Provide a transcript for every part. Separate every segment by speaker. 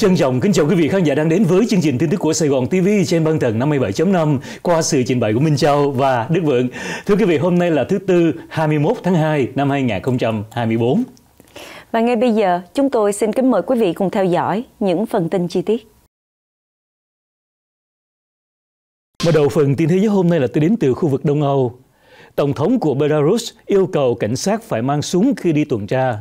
Speaker 1: Trân trọng kính chào quý vị khán giả đang đến với chương trình tin tức của Sài Gòn TV trên băng tần 57.5 qua sự trình bày của Minh Châu và Đức Vượng. Thưa quý vị, hôm nay là thứ Tư 21 tháng 2 năm 2024.
Speaker 2: Và ngay bây giờ, chúng tôi xin kính mời quý vị cùng theo dõi những phần tin chi tiết.
Speaker 1: Mở đầu phần tin thế giới hôm nay là tôi đến từ khu vực Đông Âu. Tổng thống của Belarus yêu cầu cảnh sát phải mang súng khi đi tuần tra.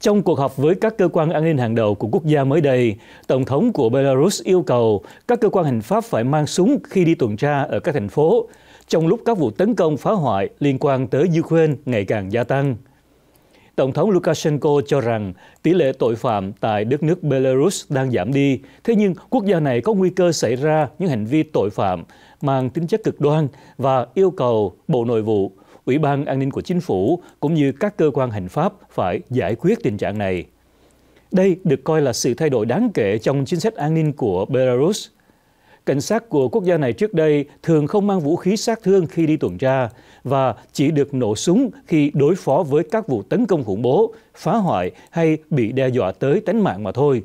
Speaker 1: Trong cuộc họp với các cơ quan an ninh hàng đầu của quốc gia mới đây, Tổng thống của Belarus yêu cầu các cơ quan hành pháp phải mang súng khi đi tuần tra ở các thành phố, trong lúc các vụ tấn công phá hoại liên quan tới Ukraine ngày càng gia tăng. Tổng thống Lukashenko cho rằng tỷ lệ tội phạm tại đất nước Belarus đang giảm đi, thế nhưng quốc gia này có nguy cơ xảy ra những hành vi tội phạm mang tính chất cực đoan và yêu cầu Bộ Nội vụ Ủy ban An ninh của Chính phủ cũng như các cơ quan hành pháp phải giải quyết tình trạng này. Đây được coi là sự thay đổi đáng kể trong chính sách an ninh của Belarus. Cảnh sát của quốc gia này trước đây thường không mang vũ khí sát thương khi đi tuần tra và chỉ được nổ súng khi đối phó với các vụ tấn công khủng bố, phá hoại hay bị đe dọa tới tính mạng mà thôi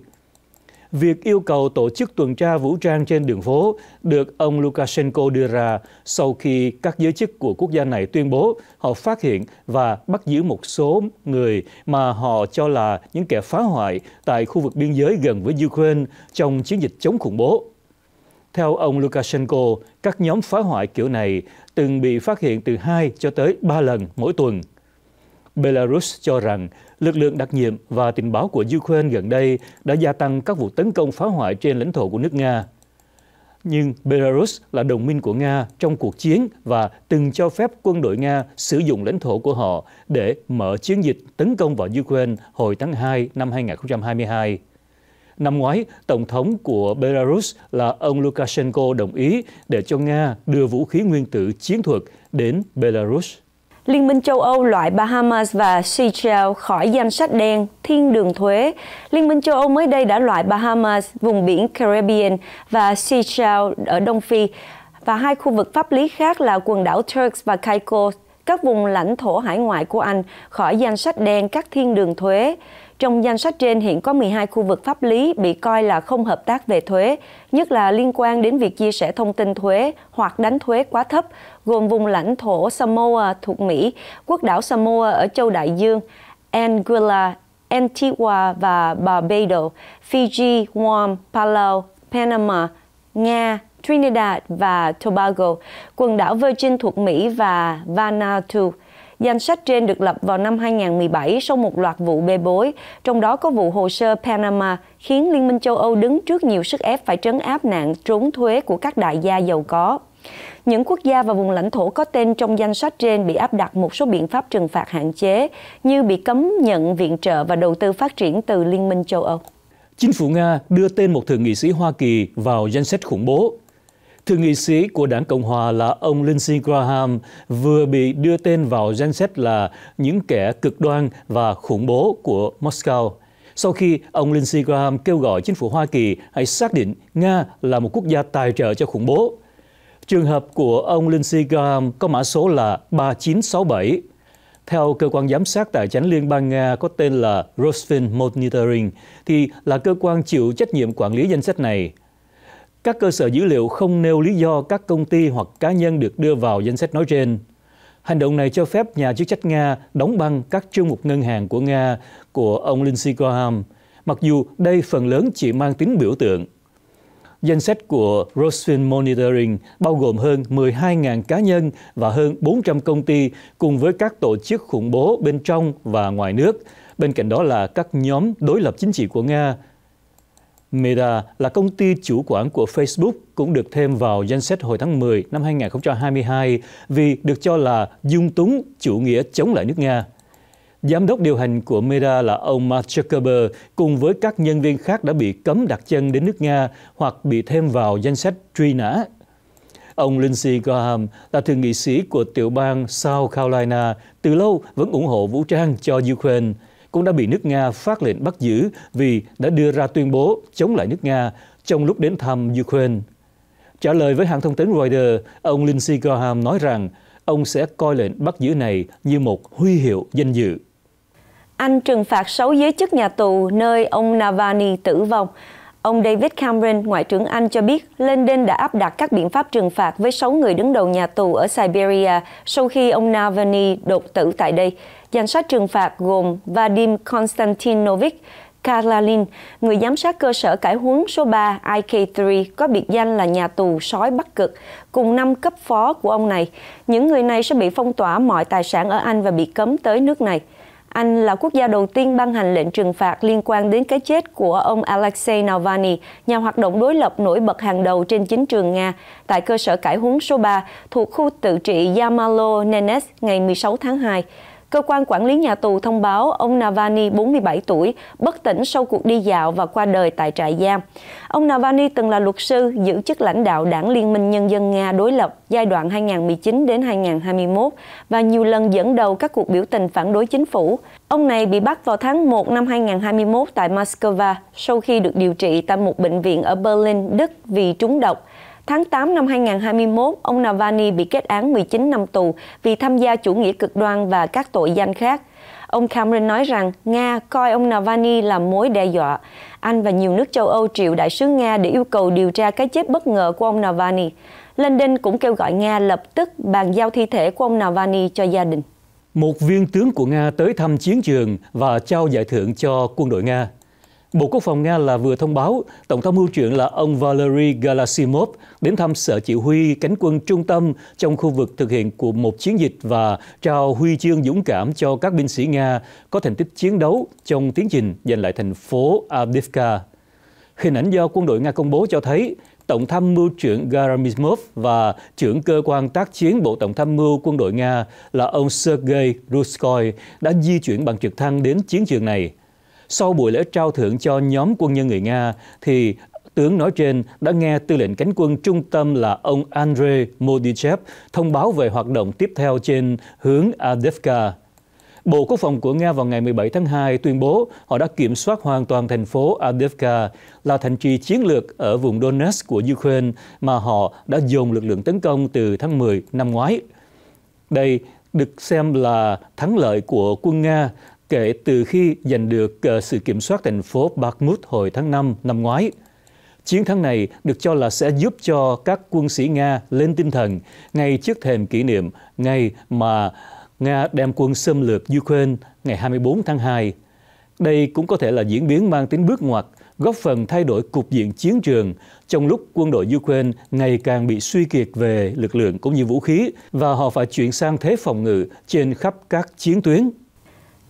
Speaker 1: việc yêu cầu tổ chức tuần tra vũ trang trên đường phố được ông Lukashenko đưa ra sau khi các giới chức của quốc gia này tuyên bố họ phát hiện và bắt giữ một số người mà họ cho là những kẻ phá hoại tại khu vực biên giới gần với Ukraine trong chiến dịch chống khủng bố. Theo ông Lukashenko, các nhóm phá hoại kiểu này từng bị phát hiện từ 2 cho tới 3 lần mỗi tuần – Belarus cho rằng lực lượng đặc nhiệm và tình báo của Ukraine gần đây đã gia tăng các vụ tấn công phá hoại trên lãnh thổ của nước Nga. Nhưng Belarus là đồng minh của Nga trong cuộc chiến và từng cho phép quân đội Nga sử dụng lãnh thổ của họ để mở chiến dịch tấn công vào Ukraine hồi tháng 2 năm 2022. Năm ngoái, Tổng thống của Belarus là ông Lukashenko đồng ý để cho Nga đưa vũ khí nguyên tử chiến thuật đến Belarus.
Speaker 2: Liên minh châu Âu loại Bahamas và Seychelles khỏi danh sách đen, thiên đường thuế. Liên minh châu Âu mới đây đã loại Bahamas, vùng biển Caribbean và Seychelles ở Đông Phi và hai khu vực pháp lý khác là quần đảo Turks và Caicos, các vùng lãnh thổ hải ngoại của Anh, khỏi danh sách đen các thiên đường thuế. Trong danh sách trên hiện có 12 khu vực pháp lý bị coi là không hợp tác về thuế, nhất là liên quan đến việc chia sẻ thông tin thuế hoặc đánh thuế quá thấp, gồm vùng lãnh thổ Samoa thuộc Mỹ, quốc đảo Samoa ở châu Đại Dương, Anguilla, Antigua và Barbados, Fiji, Guam, Palau, Panama, Nga, Trinidad và Tobago, quần đảo Virgin thuộc Mỹ và Vanuatu. Danh sách trên được lập vào năm 2017 sau một loạt vụ bê bối, trong đó có vụ hồ sơ Panama khiến Liên minh châu Âu đứng trước nhiều sức ép phải trấn áp nạn trốn thuế của các đại gia giàu có. Những quốc gia và vùng lãnh thổ có tên trong danh sách trên bị áp đặt một số biện pháp trừng phạt hạn chế, như bị cấm nhận viện trợ và đầu tư phát triển từ Liên minh châu Âu.
Speaker 1: Chính phủ Nga đưa tên một thượng nghị sĩ Hoa Kỳ vào danh sách khủng bố Thượng nghị sĩ của đảng Cộng Hòa là ông Lindsey Graham vừa bị đưa tên vào danh sách là những kẻ cực đoan và khủng bố của Moscow. Sau khi ông Lindsey Graham kêu gọi chính phủ Hoa Kỳ hãy xác định Nga là một quốc gia tài trợ cho khủng bố. Trường hợp của ông Lindsey Graham có mã số là 3967. Theo cơ quan giám sát tài chính Liên bang Nga có tên là Rosfin Monitoring, thì là cơ quan chịu trách nhiệm quản lý danh sách này – các cơ sở dữ liệu không nêu lý do các công ty hoặc cá nhân được đưa vào danh sách nói trên. Hành động này cho phép nhà chức trách Nga đóng băng các chương mục ngân hàng của Nga của ông Lindsey Graham, mặc dù đây phần lớn chỉ mang tính biểu tượng. Danh sách của Rosfin Monitoring bao gồm hơn 12.000 cá nhân và hơn 400 công ty cùng với các tổ chức khủng bố bên trong và ngoài nước. Bên cạnh đó là các nhóm đối lập chính trị của Nga, Meta là công ty chủ quản của Facebook cũng được thêm vào danh sách hồi tháng 10 năm 2022 vì được cho là dung túng chủ nghĩa chống lại nước Nga. Giám đốc điều hành của Meta là ông Mark Zuckerberg cùng với các nhân viên khác đã bị cấm đặt chân đến nước Nga hoặc bị thêm vào danh sách truy nã. Ông Lindsey Graham là thượng nghị sĩ của tiểu bang South Carolina từ lâu vẫn ủng hộ vũ trang cho Ukraine – cũng đã bị nước Nga phát lệnh bắt giữ vì đã đưa ra tuyên bố chống lại nước Nga trong lúc đến thăm Ukraine. Trả lời với hãng thông tấn Reuters, ông Lindsey Graham nói rằng ông sẽ coi lệnh bắt giữ này như một huy hiệu danh dự.
Speaker 2: Anh trừng phạt 6 giới chức nhà tù nơi ông Navalny tử vong. Ông David Cameron, Ngoại trưởng Anh cho biết London đã áp đặt các biện pháp trừng phạt với 6 người đứng đầu nhà tù ở Siberia sau khi ông Navalny đột tử tại đây. Danh sách trừng phạt gồm Vadim Konstantinovich Karlalin, người giám sát cơ sở cải huấn số 3 IK3 có biệt danh là nhà tù sói Bắc Cực, cùng năm cấp phó của ông này. Những người này sẽ bị phong tỏa mọi tài sản ở Anh và bị cấm tới nước này. Anh là quốc gia đầu tiên ban hành lệnh trừng phạt liên quan đến cái chết của ông Alexei Navalny, nhà hoạt động đối lập nổi bật hàng đầu trên chính trường Nga, tại cơ sở cải huấn số 3 thuộc khu tự trị Yamalo-Nenets ngày 16 tháng 2. Cơ quan quản lý nhà tù thông báo ông Navalny, 47 tuổi, bất tỉnh sau cuộc đi dạo và qua đời tại trại giam. Ông Navani từng là luật sư, giữ chức lãnh đạo đảng Liên minh Nhân dân Nga đối lập giai đoạn 2019 đến 2021 và nhiều lần dẫn đầu các cuộc biểu tình phản đối chính phủ. Ông này bị bắt vào tháng 1 năm 2021 tại Moscow sau khi được điều trị tại một bệnh viện ở Berlin, Đức vì trúng độc. Tháng 8 năm 2021, ông Navani bị kết án 19 năm tù vì tham gia chủ nghĩa cực đoan và các tội danh khác. Ông Cameron nói rằng Nga coi ông Navani là mối đe dọa. Anh và nhiều nước châu Âu triệu đại sứ Nga để yêu cầu điều tra cái chết bất ngờ của ông Navalny. London cũng kêu gọi Nga lập tức bàn giao thi thể của ông Navani cho gia đình.
Speaker 1: Một viên tướng của Nga tới thăm chiến trường và trao giải thưởng cho quân đội Nga. Bộ Quốc phòng Nga là vừa thông báo Tổng thống mưu trưởng là ông Valery Galasimov đến thăm sở chỉ huy cánh quân trung tâm trong khu vực thực hiện của một chiến dịch và trao huy chương dũng cảm cho các binh sĩ Nga có thành tích chiến đấu trong tiến trình giành lại thành phố Avdiivka. Hình ảnh do quân đội Nga công bố cho thấy Tổng tham mưu trưởng Garamismov và trưởng cơ quan tác chiến Bộ Tổng tham mưu quân đội Nga là ông Sergei Ruskoy đã di chuyển bằng trực thăng đến chiến trường này. Sau buổi lễ trao thưởng cho nhóm quân nhân người Nga, thì tướng nói trên đã nghe tư lệnh cánh quân trung tâm là ông Andrei Modichev thông báo về hoạt động tiếp theo trên hướng Adevka. Bộ Quốc phòng của Nga vào ngày 17 tháng 2 tuyên bố họ đã kiểm soát hoàn toàn thành phố Avdiivka, là thành trì chiến lược ở vùng Donetsk của Ukraine mà họ đã dùng lực lượng tấn công từ tháng 10 năm ngoái. Đây được xem là thắng lợi của quân Nga kể từ khi giành được ờ, sự kiểm soát thành phố Bakhmut hồi tháng 5 năm ngoái. Chiến thắng này được cho là sẽ giúp cho các quân sĩ Nga lên tinh thần ngay trước thềm kỷ niệm ngày mà Nga đem quân xâm lược Ukraine ngày 24 tháng 2. Đây cũng có thể là diễn biến mang tính bước ngoặt, góp phần thay đổi cục diện chiến trường trong lúc quân đội Ukraine ngày càng bị suy kiệt về lực lượng cũng như vũ khí và họ phải chuyển sang thế phòng ngự trên khắp các chiến tuyến.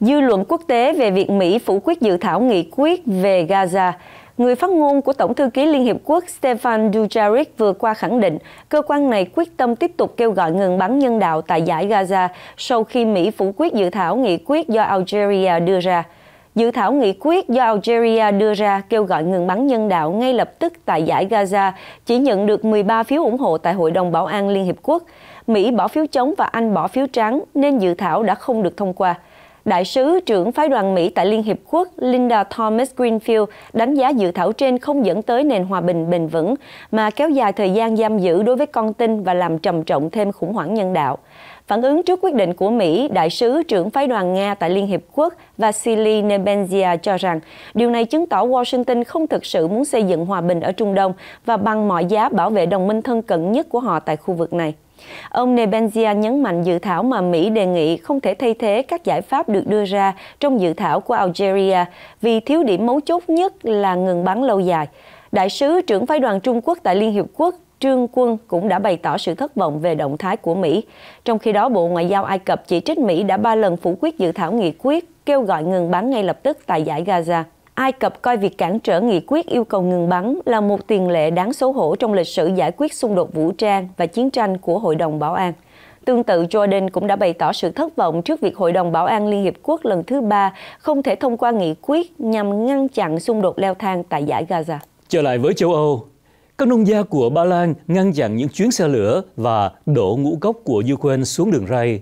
Speaker 2: Dư luận quốc tế về việc Mỹ phủ quyết dự thảo nghị quyết về Gaza, người phát ngôn của Tổng thư ký Liên Hiệp Quốc Stefan Dujarric vừa qua khẳng định cơ quan này quyết tâm tiếp tục kêu gọi ngừng bắn nhân đạo tại giải Gaza sau khi Mỹ phủ quyết dự thảo nghị quyết do Algeria đưa ra. Dự thảo nghị quyết do Algeria đưa ra kêu gọi ngừng bắn nhân đạo ngay lập tức tại giải Gaza chỉ nhận được 13 phiếu ủng hộ tại Hội đồng Bảo an Liên Hiệp Quốc. Mỹ bỏ phiếu chống và Anh bỏ phiếu trắng nên dự thảo đã không được thông qua. Đại sứ trưởng phái đoàn Mỹ tại Liên Hiệp Quốc Linda Thomas Greenfield đánh giá dự thảo trên không dẫn tới nền hòa bình bền vững mà kéo dài thời gian giam giữ đối với con tin và làm trầm trọng thêm khủng hoảng nhân đạo. Phản ứng trước quyết định của Mỹ, đại sứ trưởng phái đoàn Nga tại Liên Hiệp Quốc Vasily Nebenzia cho rằng điều này chứng tỏ Washington không thực sự muốn xây dựng hòa bình ở Trung Đông và bằng mọi giá bảo vệ đồng minh thân cận nhất của họ tại khu vực này. Ông Nebenzia nhấn mạnh dự thảo mà Mỹ đề nghị không thể thay thế các giải pháp được đưa ra trong dự thảo của Algeria vì thiếu điểm mấu chốt nhất là ngừng bắn lâu dài. Đại sứ trưởng phái đoàn Trung Quốc tại Liên Hiệp Quốc Trương Quân cũng đã bày tỏ sự thất vọng về động thái của Mỹ. Trong khi đó, Bộ Ngoại giao Ai Cập chỉ trích Mỹ đã ba lần phủ quyết dự thảo nghị quyết kêu gọi ngừng bắn ngay lập tức tại giải Gaza. Ai Cập coi việc cản trở nghị quyết yêu cầu ngừng bắn là một tiền lệ đáng xấu hổ trong lịch sử giải quyết xung đột vũ trang và chiến tranh của Hội đồng Bảo an. Tương tự, Jordan cũng đã bày tỏ sự thất vọng trước việc Hội đồng Bảo an Liên Hiệp Quốc lần thứ ba không thể thông qua nghị quyết nhằm ngăn chặn xung đột leo thang tại giải Gaza.
Speaker 1: Trở lại với châu Âu, các nông gia của Ba Lan ngăn chặn những chuyến xe lửa và đổ ngũ cốc của Ukraine xuống đường ray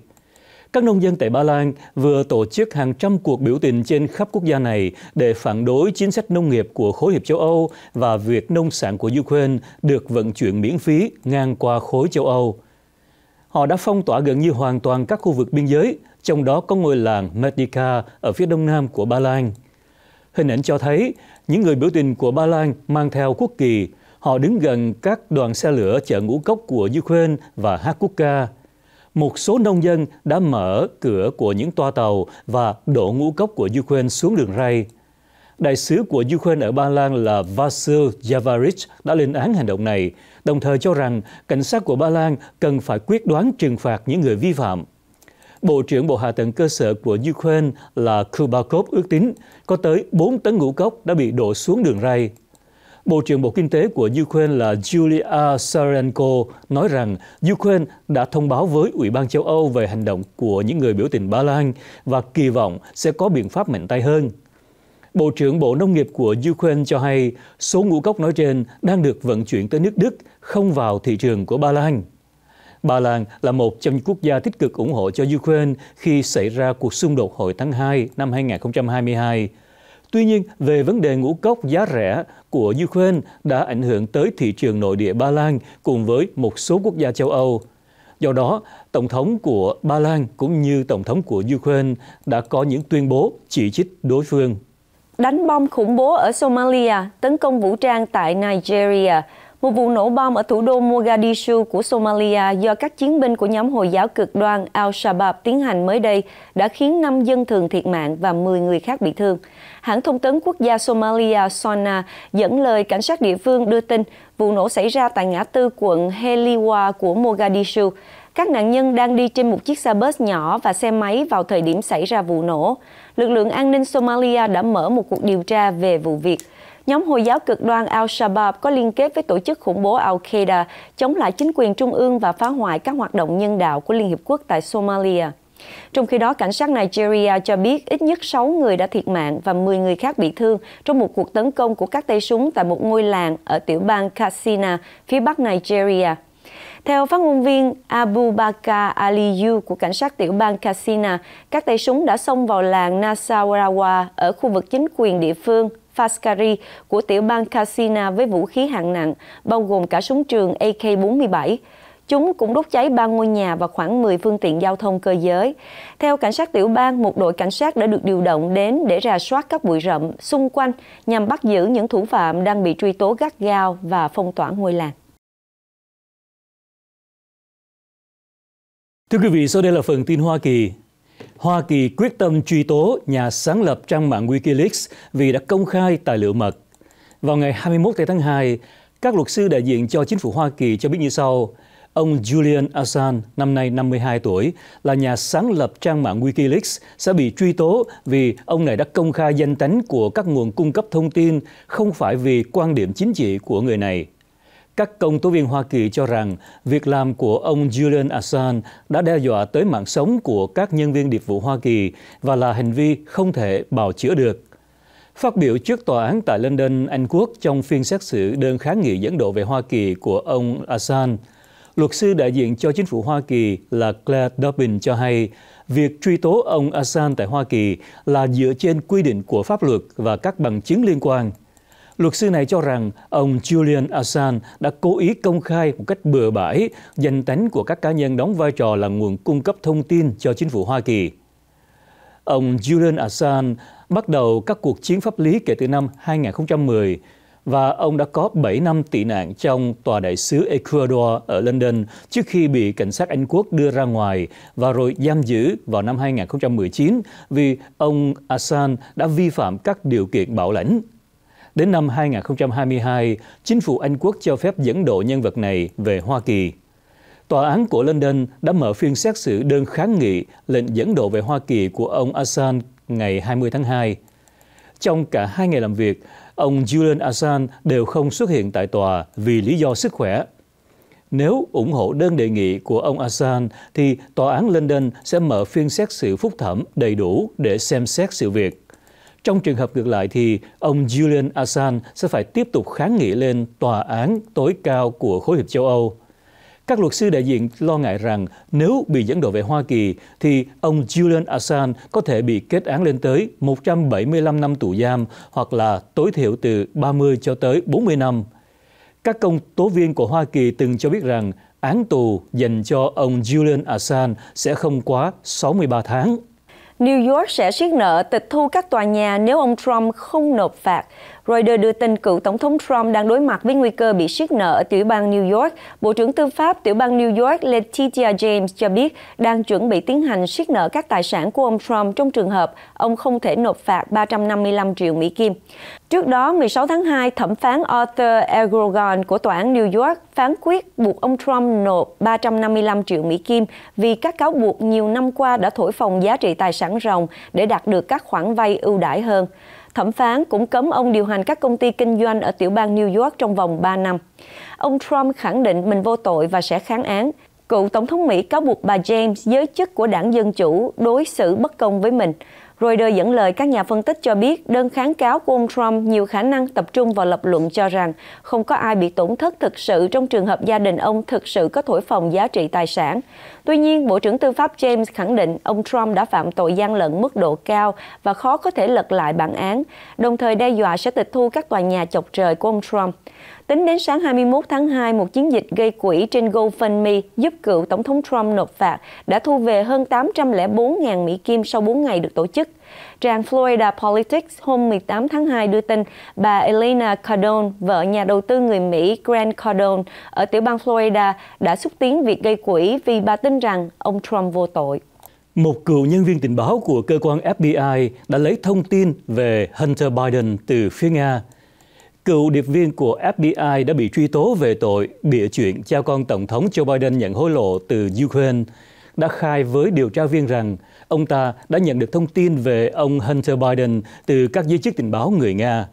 Speaker 1: các nông dân tại Ba Lan vừa tổ chức hàng trăm cuộc biểu tình trên khắp quốc gia này để phản đối chính sách nông nghiệp của khối hiệp châu Âu và việc nông sản của Ukraine được vận chuyển miễn phí ngang qua khối châu Âu. Họ đã phong tỏa gần như hoàn toàn các khu vực biên giới, trong đó có ngôi làng Medica ở phía đông nam của Ba Lan. Hình ảnh cho thấy những người biểu tình của Ba Lan mang theo quốc kỳ, họ đứng gần các đoàn xe lửa chở ngũ cốc của Ukraine và hát quốc ca một số nông dân đã mở cửa của những toa tàu và đổ ngũ cốc của Ukraine xuống đường ray. Đại sứ của Ukraine ở Ba Lan là Vasil Yavarich đã lên án hành động này, đồng thời cho rằng cảnh sát của Ba Lan cần phải quyết đoán trừng phạt những người vi phạm. Bộ trưởng Bộ Hạ tầng cơ sở của Ukraine là Kubakov ước tính có tới 4 tấn ngũ cốc đã bị đổ xuống đường ray. Bộ trưởng Bộ Kinh tế của Ukraine là Julia Sarenko nói rằng Ukraine đã thông báo với Ủy ban châu Âu về hành động của những người biểu tình Ba Lan và kỳ vọng sẽ có biện pháp mạnh tay hơn. Bộ trưởng Bộ Nông nghiệp của Ukraine cho hay số ngũ cốc nói trên đang được vận chuyển tới nước Đức, không vào thị trường của Ba Lan. Ba Lan là một trong những quốc gia tích cực ủng hộ cho Ukraine khi xảy ra cuộc xung đột hồi tháng 2 năm 2022. Tuy nhiên, về vấn đề ngũ cốc giá rẻ, của Ukraine đã ảnh hưởng tới thị trường nội địa Ba Lan cùng với một số quốc gia châu Âu. Do đó, Tổng thống của Ba Lan cũng như Tổng thống của Ukraine đã có những tuyên bố chỉ trích đối phương.
Speaker 2: Đánh bom khủng bố ở Somalia, tấn công vũ trang tại Nigeria, một vụ nổ bom ở thủ đô Mogadishu của Somalia do các chiến binh của nhóm Hồi giáo cực đoan Al-Shabaab tiến hành mới đây đã khiến 5 dân thường thiệt mạng và 10 người khác bị thương. Hãng thông tấn quốc gia Somalia Sona dẫn lời cảnh sát địa phương đưa tin vụ nổ xảy ra tại ngã tư quận Heliwa của Mogadishu. Các nạn nhân đang đi trên một chiếc xe bus nhỏ và xe máy vào thời điểm xảy ra vụ nổ. Lực lượng an ninh Somalia đã mở một cuộc điều tra về vụ việc. Nhóm Hồi giáo cực đoan Al-Shabaab có liên kết với tổ chức khủng bố Al-Qaeda chống lại chính quyền trung ương và phá hoại các hoạt động nhân đạo của Liên Hiệp Quốc tại Somalia. Trong khi đó, cảnh sát Nigeria cho biết ít nhất 6 người đã thiệt mạng và 10 người khác bị thương trong một cuộc tấn công của các tay súng tại một ngôi làng ở tiểu bang Katsina, phía bắc Nigeria. Theo phát ngôn viên Abu Bakar Aliyu của cảnh sát tiểu bang Katsina, các tay súng đã xông vào làng Nasarawa ở khu vực chính quyền địa phương Faskari của tiểu bang Katsina với vũ khí hạng nặng, bao gồm cả súng trường AK-47. Chúng cũng đốt cháy ba ngôi nhà và khoảng 10 phương tiện giao thông cơ giới. Theo cảnh sát tiểu bang, một đội cảnh sát đã được điều động đến để rà soát các bụi rậm xung quanh nhằm bắt giữ những thủ phạm đang bị truy tố gắt gao và phong tỏa ngôi làng.
Speaker 1: Thưa quý vị, sau đây là phần tin Hoa Kỳ. Hoa Kỳ quyết tâm truy tố nhà sáng lập trang mạng Wikileaks vì đã công khai tài liệu mật. Vào ngày 21 tháng 2, các luật sư đại diện cho chính phủ Hoa Kỳ cho biết như sau. Ông Julian Assange, năm nay 52 tuổi, là nhà sáng lập trang mạng Wikileaks, sẽ bị truy tố vì ông này đã công khai danh tánh của các nguồn cung cấp thông tin, không phải vì quan điểm chính trị của người này. Các công tố viên Hoa Kỳ cho rằng việc làm của ông Julian Assange đã đe dọa tới mạng sống của các nhân viên điệp vụ Hoa Kỳ và là hành vi không thể bào chữa được. Phát biểu trước tòa án tại London, Anh Quốc trong phiên xét xử đơn kháng nghị dẫn độ về Hoa Kỳ của ông Assange, luật sư đại diện cho chính phủ Hoa Kỳ là Claire Dobbin cho hay việc truy tố ông Assange tại Hoa Kỳ là dựa trên quy định của pháp luật và các bằng chứng liên quan – Luật sư này cho rằng ông Julian Assange đã cố ý công khai một cách bừa bãi danh tính của các cá nhân đóng vai trò là nguồn cung cấp thông tin cho chính phủ Hoa Kỳ. Ông Julian Assange bắt đầu các cuộc chiến pháp lý kể từ năm 2010 và ông đã có 7 năm tị nạn trong tòa đại sứ Ecuador ở London trước khi bị cảnh sát Anh quốc đưa ra ngoài và rồi giam giữ vào năm 2019 vì ông Assange đã vi phạm các điều kiện bảo lãnh Đến năm 2022, chính phủ Anh quốc cho phép dẫn độ nhân vật này về Hoa Kỳ. Tòa án của London đã mở phiên xét xử đơn kháng nghị lệnh dẫn độ về Hoa Kỳ của ông Assange ngày 20 tháng 2. Trong cả hai ngày làm việc, ông Julian Assange đều không xuất hiện tại tòa vì lý do sức khỏe. Nếu ủng hộ đơn đề nghị của ông Assange, thì tòa án London sẽ mở phiên xét xử phúc thẩm đầy đủ để xem xét sự việc. Trong trường hợp ngược lại thì ông Julian Assange sẽ phải tiếp tục kháng nghị lên tòa án tối cao của Khối hiệp châu Âu. Các luật sư đại diện lo ngại rằng nếu bị dẫn độ về Hoa Kỳ thì ông Julian Assange có thể bị kết án lên tới 175 năm tù giam hoặc là tối thiểu từ 30 cho tới 40 năm. Các công tố viên của Hoa Kỳ từng cho biết rằng án tù dành cho ông Julian Assange sẽ không quá 63 tháng.
Speaker 2: New York sẽ siết nợ tịch thu các tòa nhà nếu ông Trump không nộp phạt Reuters đưa tin cựu Tổng thống Trump đang đối mặt với nguy cơ bị siết nợ ở tiểu bang New York. Bộ trưởng Tư pháp tiểu bang New York Letitia James cho biết đang chuẩn bị tiến hành siết nợ các tài sản của ông Trump trong trường hợp ông không thể nộp phạt 355 triệu Mỹ Kim. Trước đó, 16 tháng 2, thẩm phán Arthur Erdogan của tòa án New York phán quyết buộc ông Trump nộp 355 triệu Mỹ Kim vì các cáo buộc nhiều năm qua đã thổi phồng giá trị tài sản ròng để đạt được các khoản vay ưu đãi hơn. Thẩm phán cũng cấm ông điều hành các công ty kinh doanh ở tiểu bang New York trong vòng 3 năm. Ông Trump khẳng định mình vô tội và sẽ kháng án. Cựu Tổng thống Mỹ cáo buộc bà James, giới chức của đảng Dân Chủ, đối xử bất công với mình. Reuters dẫn lời các nhà phân tích cho biết đơn kháng cáo của ông Trump nhiều khả năng tập trung vào lập luận cho rằng không có ai bị tổn thất thực sự trong trường hợp gia đình ông thực sự có thổi phòng giá trị tài sản. Tuy nhiên, Bộ trưởng Tư pháp James khẳng định ông Trump đã phạm tội gian lận mức độ cao và khó có thể lật lại bản án, đồng thời đe dọa sẽ tịch thu các tòa nhà chọc trời của ông Trump. Tính đến sáng 21 tháng 2, một chiến dịch gây quỹ trên GoFundMe giúp cựu Tổng thống Trump nộp phạt đã thu về hơn 804.000 Mỹ Kim sau 4 ngày được tổ chức. Trang Florida Politics hôm 18 tháng 2 đưa tin bà Elena Cardone, vợ nhà đầu tư người Mỹ Grant Cardone ở tiểu bang Florida, đã xúc tiến việc gây quỹ vì bà tin rằng ông Trump vô tội.
Speaker 1: Một cựu nhân viên tình báo của cơ quan FBI đã lấy thông tin về Hunter Biden từ phía Nga – cựu điệp viên của FBI đã bị truy tố về tội bịa chuyện cha con Tổng thống Joe Biden nhận hối lộ từ Ukraine, đã khai với điều tra viên rằng ông ta đã nhận được thông tin về ông Hunter Biden từ các giới chức tình báo người Nga.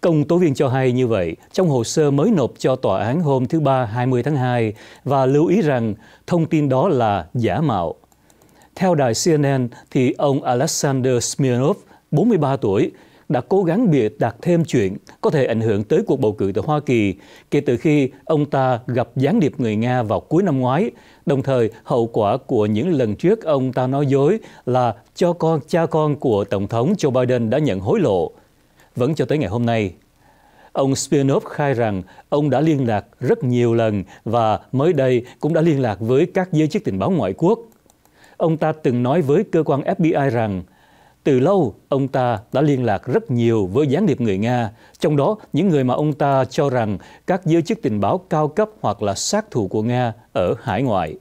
Speaker 1: Công tố viên cho hay như vậy trong hồ sơ mới nộp cho tòa án hôm thứ Ba 20 tháng 2 và lưu ý rằng thông tin đó là giả mạo. Theo đài CNN, thì ông Alexander Smirnov, 43 tuổi, đã cố gắng bịa đặt thêm chuyện có thể ảnh hưởng tới cuộc bầu cử tại Hoa Kỳ kể từ khi ông ta gặp gián điệp người Nga vào cuối năm ngoái. Đồng thời, hậu quả của những lần trước ông ta nói dối là cho con cha con của Tổng thống Joe Biden đã nhận hối lộ. Vẫn cho tới ngày hôm nay, Ông Spinoff khai rằng ông đã liên lạc rất nhiều lần và mới đây cũng đã liên lạc với các giới chức tình báo ngoại quốc. Ông ta từng nói với cơ quan FBI rằng từ lâu, ông ta đã liên lạc rất nhiều với gián điệp người Nga, trong đó những người mà ông ta cho rằng các giới chức tình báo cao cấp hoặc là sát thủ của Nga ở hải ngoại.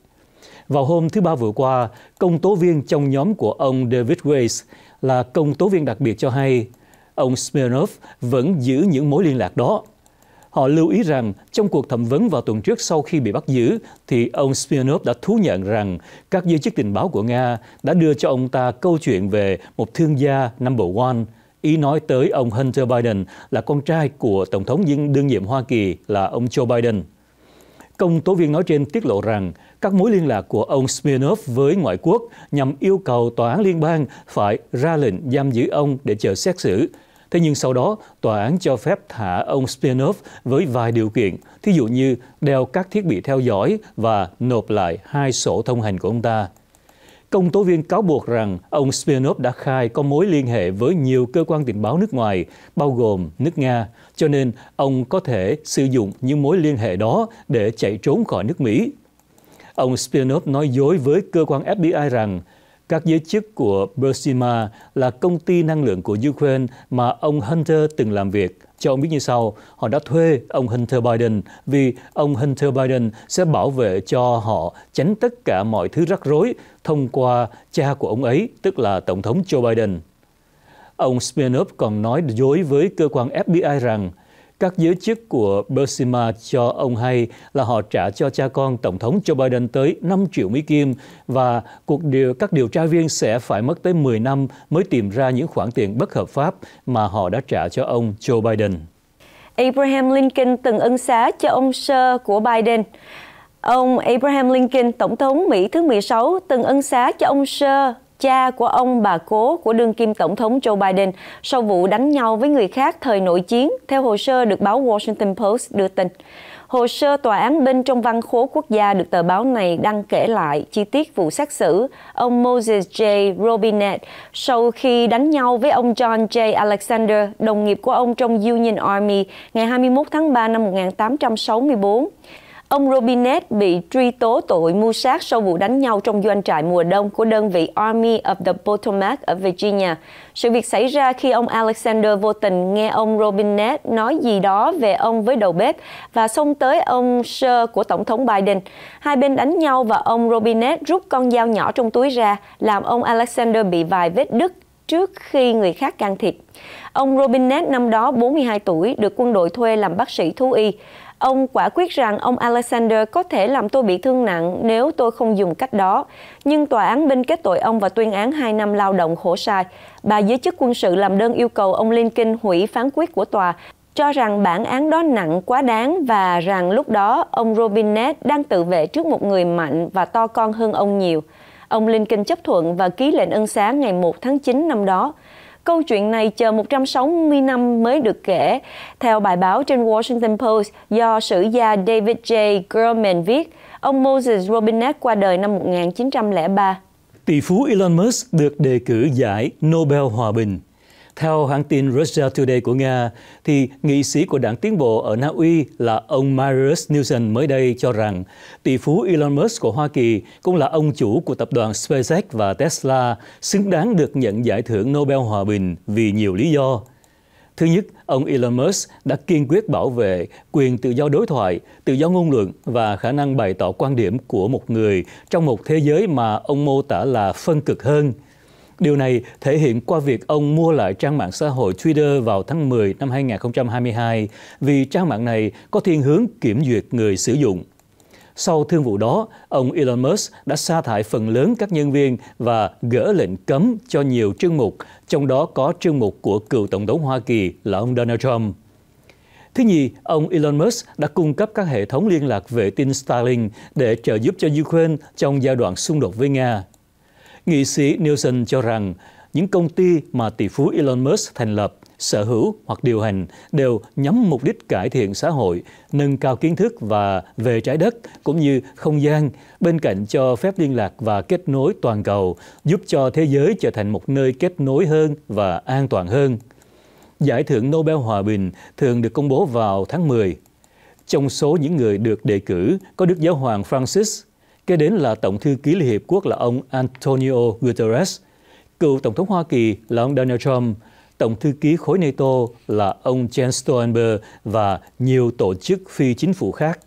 Speaker 1: Vào hôm thứ Ba vừa qua, công tố viên trong nhóm của ông David Weiss là công tố viên đặc biệt cho hay ông Smirnov vẫn giữ những mối liên lạc đó Họ lưu ý rằng trong cuộc thẩm vấn vào tuần trước sau khi bị bắt giữ, thì ông Smirnov đã thú nhận rằng các giới chức tình báo của Nga đã đưa cho ông ta câu chuyện về một thương gia number one, ý nói tới ông Hunter Biden là con trai của Tổng thống đương nhiệm Hoa Kỳ là ông Joe Biden. Công tố viên nói trên tiết lộ rằng các mối liên lạc của ông Smirnov với ngoại quốc nhằm yêu cầu tòa án liên bang phải ra lệnh giam giữ ông để chờ xét xử, Thế nhưng sau đó, tòa án cho phép thả ông Spinov với vài điều kiện, thí dụ như đeo các thiết bị theo dõi và nộp lại hai sổ thông hành của ông ta. Công tố viên cáo buộc rằng ông Spinov đã khai có mối liên hệ với nhiều cơ quan tình báo nước ngoài, bao gồm nước Nga, cho nên ông có thể sử dụng những mối liên hệ đó để chạy trốn khỏi nước Mỹ. Ông Spinov nói dối với cơ quan FBI rằng các giới chức của Burisma là công ty năng lượng của Ukraine mà ông Hunter từng làm việc. Cho ông biết như sau, họ đã thuê ông Hunter Biden vì ông Hunter Biden sẽ bảo vệ cho họ tránh tất cả mọi thứ rắc rối thông qua cha của ông ấy, tức là Tổng thống Joe Biden. Ông Smirnov còn nói dối với cơ quan FBI rằng các giới chức của Burisma cho ông hay là họ trả cho cha con Tổng thống Joe Biden tới 5 triệu Mỹ Kim và cuộc điều, các điều tra viên sẽ phải mất tới 10 năm mới tìm ra những khoản tiền bất hợp pháp mà họ đã trả cho ông Joe Biden.
Speaker 2: Abraham Lincoln từng ân xá cho ông sơ của Biden. Ông Abraham Lincoln, Tổng thống Mỹ thứ 16, từng ân xá cho ông sơ cha của ông bà cố của đương kim tổng thống Joe Biden sau vụ đánh nhau với người khác thời nội chiến, theo hồ sơ được báo Washington Post đưa tin. Hồ sơ tòa án bên trong văn khố quốc gia được tờ báo này đăng kể lại chi tiết vụ xét xử ông Moses J. Robinet sau khi đánh nhau với ông John J. Alexander, đồng nghiệp của ông trong Union Army, ngày 21 tháng 3 năm 1864. Ông Robinet bị truy tố tội mưu sát sau vụ đánh nhau trong doanh trại mùa đông của đơn vị Army of the Potomac ở Virginia. Sự việc xảy ra khi ông Alexander vô tình nghe ông Robinet nói gì đó về ông với đầu bếp và xông tới ông sơ của Tổng thống Biden. Hai bên đánh nhau và ông Robinet rút con dao nhỏ trong túi ra, làm ông Alexander bị vài vết đứt trước khi người khác can thiệp. Ông Robinet năm đó 42 tuổi được quân đội thuê làm bác sĩ thú y. Ông quả quyết rằng ông Alexander có thể làm tôi bị thương nặng nếu tôi không dùng cách đó. Nhưng tòa án binh kết tội ông và tuyên án 2 năm lao động khổ sai. Bà giới chức quân sự làm đơn yêu cầu ông Lincoln hủy phán quyết của tòa cho rằng bản án đó nặng quá đáng và rằng lúc đó ông Robinette đang tự vệ trước một người mạnh và to con hơn ông nhiều. Ông Lincoln chấp thuận và ký lệnh ân xá ngày 1 tháng 9 năm đó. Câu chuyện này chờ 160 năm mới được kể. Theo bài báo trên Washington Post do sử gia David J. Gurman viết, ông Moses Robinette qua đời năm 1903.
Speaker 1: Tỷ phú Elon Musk được đề cử giải Nobel Hòa Bình theo hãng tin Russia Today của Nga, thì nghị sĩ của đảng tiến bộ ở Na Uy là ông Marius Nielsen mới đây cho rằng tỷ phú Elon Musk của Hoa Kỳ cũng là ông chủ của tập đoàn SpaceX và Tesla xứng đáng được nhận giải thưởng Nobel Hòa Bình vì nhiều lý do. Thứ nhất, ông Elon Musk đã kiên quyết bảo vệ quyền tự do đối thoại, tự do ngôn luận và khả năng bày tỏ quan điểm của một người trong một thế giới mà ông mô tả là phân cực hơn – Điều này thể hiện qua việc ông mua lại trang mạng xã hội Twitter vào tháng 10 năm 2022 vì trang mạng này có thiên hướng kiểm duyệt người sử dụng. Sau thương vụ đó, ông Elon Musk đã sa thải phần lớn các nhân viên và gỡ lệnh cấm cho nhiều chương mục, trong đó có chương mục của cựu Tổng thống Hoa Kỳ là ông Donald Trump. Thứ nhì, ông Elon Musk đã cung cấp các hệ thống liên lạc vệ tinh Starlink để trợ giúp cho Ukraine trong giai đoạn xung đột với Nga. Nghị sĩ Nielsen cho rằng những công ty mà tỷ phú Elon Musk thành lập, sở hữu hoặc điều hành đều nhắm mục đích cải thiện xã hội, nâng cao kiến thức và về trái đất cũng như không gian, bên cạnh cho phép liên lạc và kết nối toàn cầu, giúp cho thế giới trở thành một nơi kết nối hơn và an toàn hơn. Giải thưởng Nobel Hòa Bình thường được công bố vào tháng 10. Trong số những người được đề cử có Đức Giáo hoàng Francis, Kế đến là Tổng thư ký Liên Hiệp Quốc là ông Antonio Guterres, cựu Tổng thống Hoa Kỳ là ông Donald Trump, Tổng thư ký khối NATO là ông Jens Stoltenberg và nhiều tổ chức phi chính phủ khác.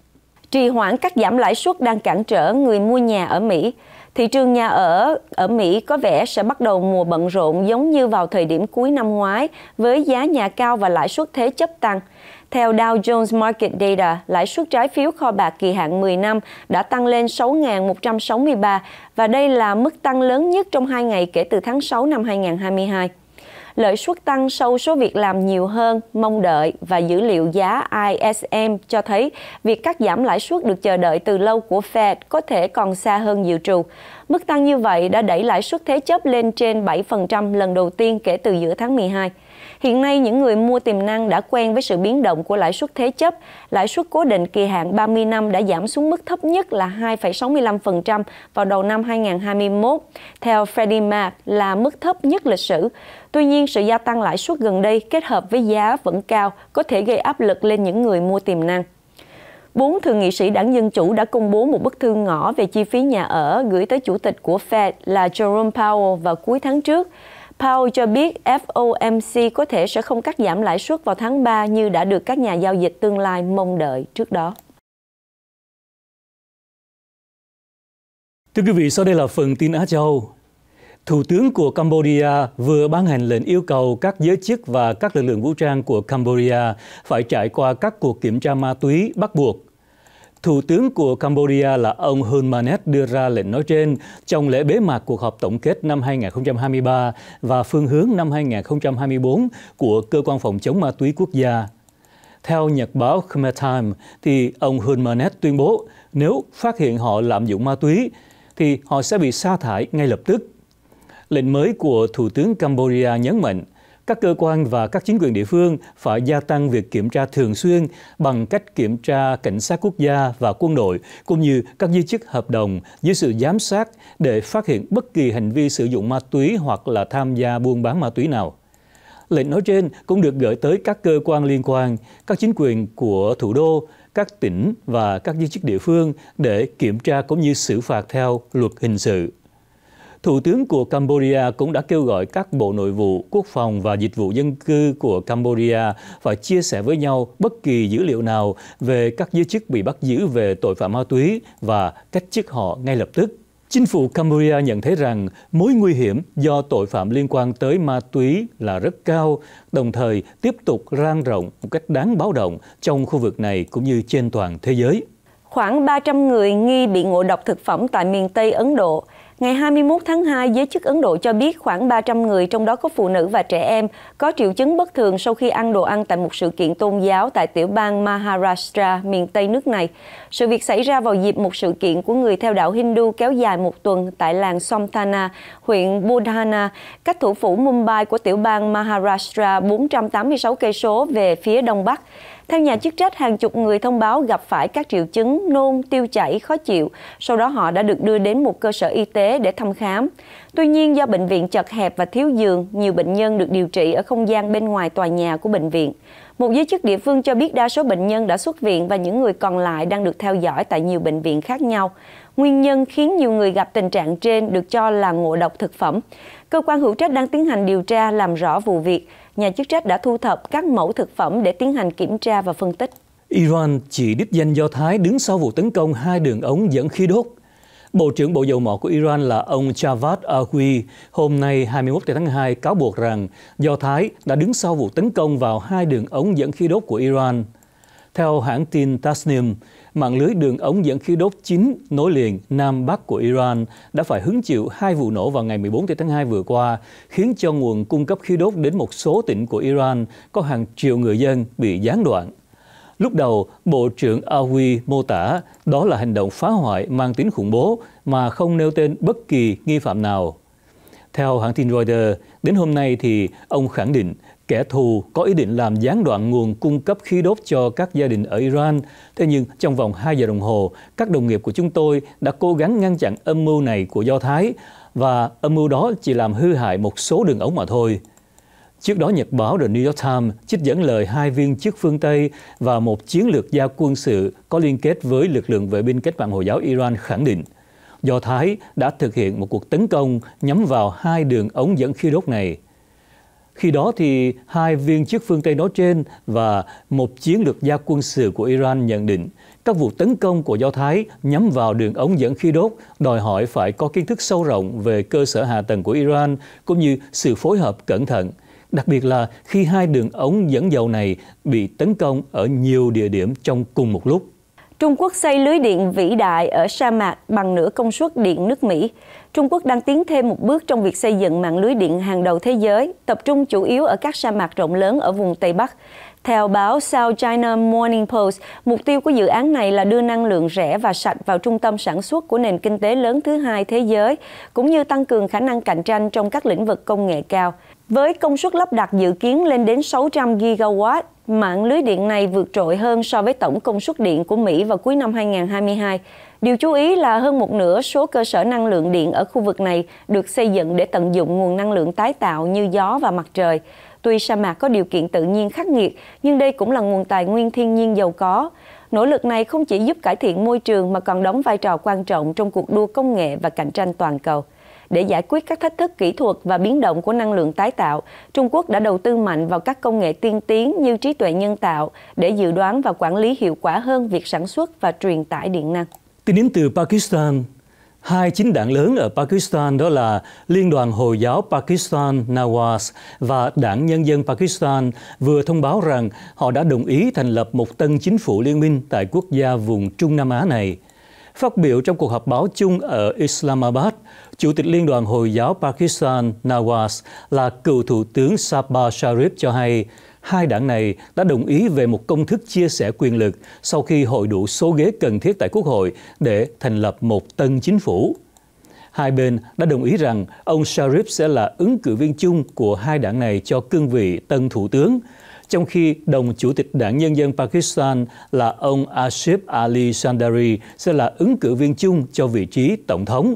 Speaker 2: Trì hoãn các giảm lãi suất đang cản trở người mua nhà ở Mỹ. Thị trường nhà ở ở Mỹ có vẻ sẽ bắt đầu mùa bận rộn giống như vào thời điểm cuối năm ngoái với giá nhà cao và lãi suất thế chấp tăng – theo Dow Jones Market Data, lãi suất trái phiếu kho bạc kỳ hạn 10 năm đã tăng lên 6.163 và đây là mức tăng lớn nhất trong 2 ngày kể từ tháng 6 năm 2022. Lợi suất tăng sâu số việc làm nhiều hơn, mong đợi và dữ liệu giá ISM cho thấy việc cắt giảm lãi suất được chờ đợi từ lâu của Fed có thể còn xa hơn dự trù. Mức tăng như vậy đã đẩy lãi suất thế chấp lên trên 7% lần đầu tiên kể từ giữa tháng 12. Hiện nay, những người mua tiềm năng đã quen với sự biến động của lãi suất thế chấp. Lãi suất cố định kỳ hạn 30 năm đã giảm xuống mức thấp nhất là 2,65% vào đầu năm 2021, theo Freddie Mac là mức thấp nhất lịch sử. Tuy nhiên, sự gia tăng lãi suất gần đây kết hợp với giá vẫn cao có thể gây áp lực lên những người mua tiềm năng. Bốn thượng nghị sĩ đảng Dân Chủ đã công bố một bức thư ngõ về chi phí nhà ở gửi tới chủ tịch của Fed là Jerome Powell vào cuối tháng trước. Powell cho biết FOMC có thể sẽ không cắt giảm lãi suất vào tháng 3 như đã được các nhà giao dịch tương lai mong đợi trước đó.
Speaker 1: Thưa quý vị, sau đây là phần tin Á Châu. Thủ tướng của Cambodia vừa ban hành lệnh yêu cầu các giới chức và các lực lượng vũ trang của Cambodia phải trải qua các cuộc kiểm tra ma túy bắt buộc Thủ tướng của Cambodia là ông Hun Manet đưa ra lệnh nói trên trong lễ bế mạc cuộc họp tổng kết năm 2023 và phương hướng năm 2024 của Cơ quan Phòng chống ma túy quốc gia. Theo nhật báo Khmer Time, thì ông Hun Manet tuyên bố nếu phát hiện họ lạm dụng ma túy, thì họ sẽ bị sa thải ngay lập tức. Lệnh mới của Thủ tướng Cambodia nhấn mạnh các cơ quan và các chính quyền địa phương phải gia tăng việc kiểm tra thường xuyên bằng cách kiểm tra cảnh sát quốc gia và quân đội cũng như các di chức hợp đồng dưới sự giám sát để phát hiện bất kỳ hành vi sử dụng ma túy hoặc là tham gia buôn bán ma túy nào. Lệnh nói trên cũng được gửi tới các cơ quan liên quan, các chính quyền của thủ đô, các tỉnh và các di chức địa phương để kiểm tra cũng như xử phạt theo luật hình sự. Thủ tướng của Cambodia cũng đã kêu gọi các bộ nội vụ, quốc phòng và dịch vụ dân cư của Cambodia phải chia sẻ với nhau bất kỳ dữ liệu nào về các giới chức bị bắt giữ về tội phạm ma túy và cách chức họ ngay lập tức. Chính phủ Cambodia nhận thấy rằng mối nguy hiểm do tội phạm liên quan tới ma túy là rất cao, đồng thời tiếp tục lan rộng một cách đáng báo động trong khu vực này cũng như trên toàn thế giới.
Speaker 2: Khoảng 300 người nghi bị ngộ độc thực phẩm tại miền Tây Ấn Độ Ngày 21 tháng 2, giới chức Ấn Độ cho biết khoảng 300 người, trong đó có phụ nữ và trẻ em, có triệu chứng bất thường sau khi ăn đồ ăn tại một sự kiện tôn giáo tại tiểu bang Maharashtra, miền Tây nước này. Sự việc xảy ra vào dịp một sự kiện của người theo đạo Hindu kéo dài một tuần tại làng Somthana, huyện Budhana, cách thủ phủ Mumbai của tiểu bang Maharashtra 486 cây số về phía đông bắc. Theo nhà chức trách, hàng chục người thông báo gặp phải các triệu chứng nôn, tiêu chảy, khó chịu. Sau đó họ đã được đưa đến một cơ sở y tế để thăm khám. Tuy nhiên, do bệnh viện chật hẹp và thiếu giường, nhiều bệnh nhân được điều trị ở không gian bên ngoài tòa nhà của bệnh viện. Một giới chức địa phương cho biết đa số bệnh nhân đã xuất viện và những người còn lại đang được theo dõi tại nhiều bệnh viện khác nhau. Nguyên nhân khiến nhiều người gặp tình trạng trên được cho là ngộ độc thực phẩm. Cơ quan hữu trách đang tiến hành điều tra làm rõ vụ việc. Nhà chức trách đã thu thập các mẫu thực phẩm để tiến hành kiểm tra và phân tích.
Speaker 1: Iran chỉ đích danh Do Thái đứng sau vụ tấn công hai đường ống dẫn khí đốt Bộ trưởng Bộ Dầu mỏ của Iran là ông Javad Agui hôm nay 21 tháng 2 cáo buộc rằng Do Thái đã đứng sau vụ tấn công vào hai đường ống dẫn khí đốt của Iran. Theo hãng tin Tasnim, mạng lưới đường ống dẫn khí đốt chính nối liền Nam Bắc của Iran đã phải hứng chịu hai vụ nổ vào ngày 14 tháng 2 vừa qua, khiến cho nguồn cung cấp khí đốt đến một số tỉnh của Iran có hàng triệu người dân bị gián đoạn. Lúc đầu, Bộ trưởng Aoui mô tả đó là hành động phá hoại mang tính khủng bố mà không nêu tên bất kỳ nghi phạm nào. Theo hãng tin Reuters, đến hôm nay thì ông khẳng định kẻ thù có ý định làm gián đoạn nguồn cung cấp khí đốt cho các gia đình ở Iran. Thế nhưng trong vòng 2 giờ đồng hồ, các đồng nghiệp của chúng tôi đã cố gắng ngăn chặn âm mưu này của Do Thái và âm mưu đó chỉ làm hư hại một số đường ống mà thôi. Trước đó, Nhật báo The New York Times trích dẫn lời hai viên chức phương Tây và một chiến lược gia quân sự có liên kết với lực lượng vệ binh cách mạng Hồi giáo Iran khẳng định Do Thái đã thực hiện một cuộc tấn công nhắm vào hai đường ống dẫn khí đốt này. Khi đó thì hai viên chức phương Tây nói trên và một chiến lược gia quân sự của Iran nhận định các vụ tấn công của Do Thái nhắm vào đường ống dẫn khí đốt đòi hỏi phải có kiến thức sâu rộng về cơ sở hạ tầng của Iran cũng như sự phối hợp cẩn thận Đặc biệt là khi hai đường ống dẫn dầu này bị tấn công ở nhiều địa điểm trong cùng một lúc.
Speaker 2: Trung Quốc xây lưới điện vĩ đại ở sa mạc bằng nửa công suất điện nước Mỹ. Trung Quốc đang tiến thêm một bước trong việc xây dựng mạng lưới điện hàng đầu thế giới, tập trung chủ yếu ở các sa mạc rộng lớn ở vùng Tây Bắc. Theo báo South China Morning Post, mục tiêu của dự án này là đưa năng lượng rẻ và sạch vào trung tâm sản xuất của nền kinh tế lớn thứ hai thế giới, cũng như tăng cường khả năng cạnh tranh trong các lĩnh vực công nghệ cao. Với công suất lắp đặt dự kiến lên đến 600 gigawatt, mạng lưới điện này vượt trội hơn so với tổng công suất điện của Mỹ vào cuối năm 2022. Điều chú ý là hơn một nửa số cơ sở năng lượng điện ở khu vực này được xây dựng để tận dụng nguồn năng lượng tái tạo như gió và mặt trời. Tuy sa mạc có điều kiện tự nhiên khắc nghiệt, nhưng đây cũng là nguồn tài nguyên thiên nhiên giàu có. Nỗ lực này không chỉ giúp cải thiện môi trường mà còn đóng vai trò quan trọng trong cuộc đua công nghệ và cạnh tranh toàn cầu. Để giải quyết các thách thức kỹ thuật và biến động của năng lượng tái tạo, Trung Quốc đã đầu tư mạnh vào các công nghệ tiên tiến như trí tuệ nhân tạo để dự đoán và quản lý hiệu quả hơn việc sản xuất và truyền tải điện năng.
Speaker 1: Tin đến từ Pakistan, Hai chính đảng lớn ở Pakistan đó là Liên đoàn Hồi giáo Pakistan Nawaz và Đảng Nhân dân Pakistan vừa thông báo rằng họ đã đồng ý thành lập một tân chính phủ liên minh tại quốc gia vùng Trung Nam Á này. Phát biểu trong cuộc họp báo chung ở Islamabad, Chủ tịch Liên đoàn Hồi giáo Pakistan Nawaz là cựu Thủ tướng Sabah Sharif cho hay hai đảng này đã đồng ý về một công thức chia sẻ quyền lực sau khi hội đủ số ghế cần thiết tại Quốc hội để thành lập một tân chính phủ. Hai bên đã đồng ý rằng ông Sharif sẽ là ứng cử viên chung của hai đảng này cho cương vị tân thủ tướng, trong khi đồng chủ tịch Đảng Nhân dân Pakistan là ông Asif Ali Sandari sẽ là ứng cử viên chung cho vị trí tổng thống.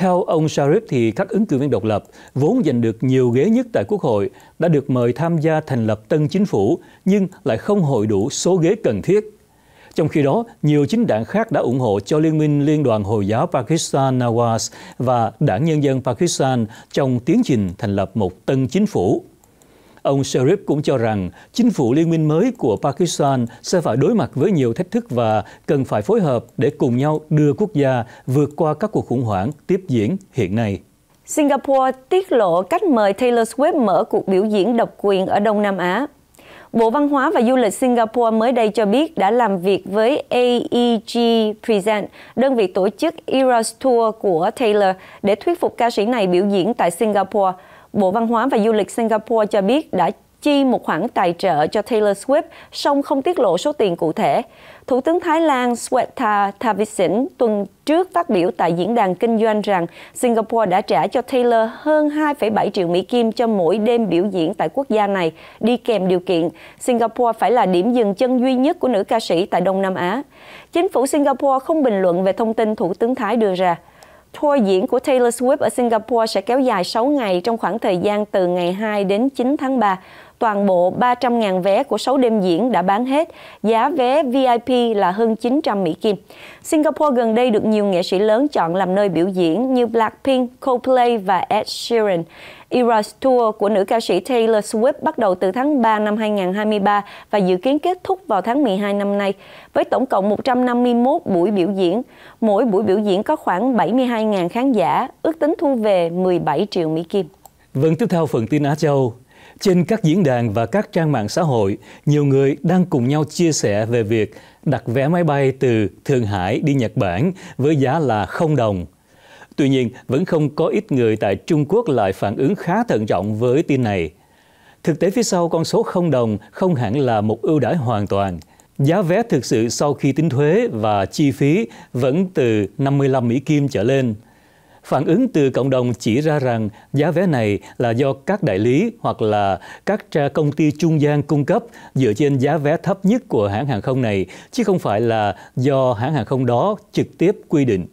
Speaker 1: Theo ông Sharif thì các ứng cử viên độc lập vốn giành được nhiều ghế nhất tại Quốc hội đã được mời tham gia thành lập tân chính phủ nhưng lại không hội đủ số ghế cần thiết. Trong khi đó, nhiều chính đảng khác đã ủng hộ cho Liên minh Liên đoàn Hồi giáo Pakistan Nawaz và Đảng Nhân dân Pakistan trong tiến trình thành lập một tân chính phủ. Ông Sharif cũng cho rằng chính phủ liên minh mới của Pakistan sẽ phải đối mặt với nhiều thách thức và cần phải phối hợp để cùng nhau đưa quốc gia vượt qua các cuộc khủng hoảng tiếp diễn hiện nay.
Speaker 2: Singapore tiết lộ cách mời Taylor Swift mở cuộc biểu diễn độc quyền ở Đông Nam Á. Bộ Văn hóa và Du lịch Singapore mới đây cho biết đã làm việc với AEG Present, đơn vị tổ chức Eras Tour của Taylor, để thuyết phục ca sĩ này biểu diễn tại Singapore – Bộ Văn hóa và Du lịch Singapore cho biết đã chi một khoản tài trợ cho Taylor Swift, song không tiết lộ số tiền cụ thể. Thủ tướng Thái Lan Sweta Thavisin tuần trước phát biểu tại diễn đàn kinh doanh rằng Singapore đã trả cho Taylor hơn 2,7 triệu Mỹ Kim cho mỗi đêm biểu diễn tại quốc gia này, đi kèm điều kiện Singapore phải là điểm dừng chân duy nhất của nữ ca sĩ tại Đông Nam Á. Chính phủ Singapore không bình luận về thông tin Thủ tướng Thái đưa ra. Tour diễn của Taylor Swift ở Singapore sẽ kéo dài 6 ngày trong khoảng thời gian từ ngày 2 đến 9 tháng 3. Toàn bộ 300.000 vé của 6 đêm diễn đã bán hết, giá vé VIP là hơn 900 Mỹ Kim. Singapore gần đây được nhiều nghệ sĩ lớn chọn làm nơi biểu diễn như Blackpink, Coldplay và Ed Sheeran. Eras Tour của nữ ca sĩ Taylor Swift bắt đầu từ tháng 3 năm 2023 và dự kiến kết thúc vào tháng 12 năm nay, với tổng cộng 151 buổi biểu diễn. Mỗi buổi biểu diễn có khoảng 72.000 khán giả, ước tính thu về 17 triệu Mỹ Kim.
Speaker 1: Vâng, tiếp theo phần tin Á Châu. Trên các diễn đàn và các trang mạng xã hội, nhiều người đang cùng nhau chia sẻ về việc đặt vé máy bay từ Thượng Hải đi Nhật Bản với giá là không đồng – Tuy nhiên, vẫn không có ít người tại Trung Quốc lại phản ứng khá thận trọng với tin này. Thực tế phía sau con số không đồng không hẳn là một ưu đãi hoàn toàn. Giá vé thực sự sau khi tính thuế và chi phí vẫn từ 55 Mỹ Kim trở lên. Phản ứng từ cộng đồng chỉ ra rằng giá vé này là do các đại lý hoặc là các công ty trung gian cung cấp dựa trên giá vé thấp nhất của hãng hàng không này, chứ không phải là do hãng hàng không đó trực tiếp quy định.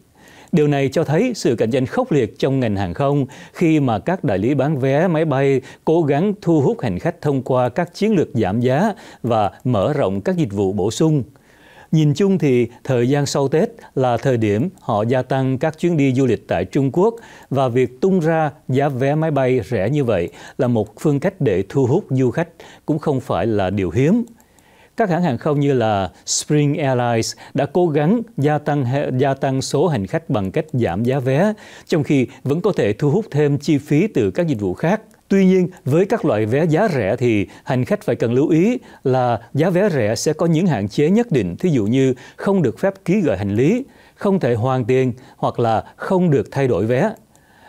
Speaker 1: Điều này cho thấy sự cạnh tranh khốc liệt trong ngành hàng không khi mà các đại lý bán vé máy bay cố gắng thu hút hành khách thông qua các chiến lược giảm giá và mở rộng các dịch vụ bổ sung. Nhìn chung thì thời gian sau Tết là thời điểm họ gia tăng các chuyến đi du lịch tại Trung Quốc và việc tung ra giá vé máy bay rẻ như vậy là một phương cách để thu hút du khách cũng không phải là điều hiếm các hãng hàng không như là Spring Airlines đã cố gắng gia tăng gia tăng số hành khách bằng cách giảm giá vé, trong khi vẫn có thể thu hút thêm chi phí từ các dịch vụ khác. Tuy nhiên, với các loại vé giá rẻ thì hành khách phải cần lưu ý là giá vé rẻ sẽ có những hạn chế nhất định, thí dụ như không được phép ký gửi hành lý, không thể hoàn tiền hoặc là không được thay đổi vé.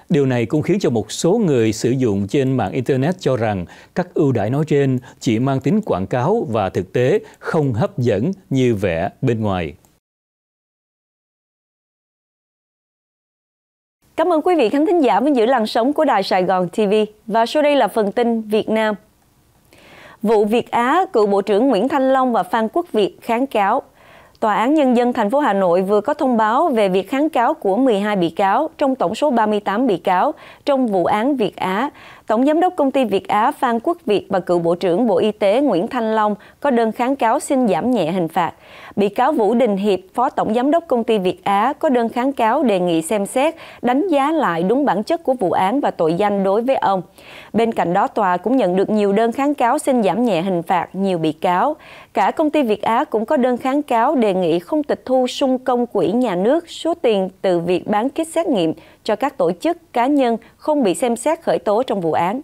Speaker 1: Điều này cũng khiến cho một số người sử dụng trên mạng Internet cho rằng các ưu đãi nói trên chỉ mang tính quảng cáo và thực tế không hấp dẫn như vẻ bên ngoài.
Speaker 2: Cảm ơn quý vị khán thính giả với giữ làn sóng của Đài Sài Gòn TV và sau đây là phần tin Việt Nam. Vụ Việt Á, cựu Bộ trưởng Nguyễn Thanh Long và Phan Quốc Việt kháng cáo – Tòa án Nhân dân thành phố Hà Nội vừa có thông báo về việc kháng cáo của 12 bị cáo trong tổng số 38 bị cáo trong vụ án Việt Á Tổng giám đốc công ty Việt Á Phan Quốc Việt và cựu Bộ trưởng Bộ Y tế Nguyễn Thanh Long có đơn kháng cáo xin giảm nhẹ hình phạt. Bị cáo Vũ Đình Hiệp, Phó Tổng giám đốc công ty Việt Á có đơn kháng cáo đề nghị xem xét đánh giá lại đúng bản chất của vụ án và tội danh đối với ông. Bên cạnh đó, tòa cũng nhận được nhiều đơn kháng cáo xin giảm nhẹ hình phạt nhiều bị cáo. Cả công ty Việt Á cũng có đơn kháng cáo đề nghị không tịch thu sung công quỹ nhà nước số tiền từ việc bán kit xét nghiệm cho các tổ chức cá nhân không bị xem xét khởi tố trong vụ án.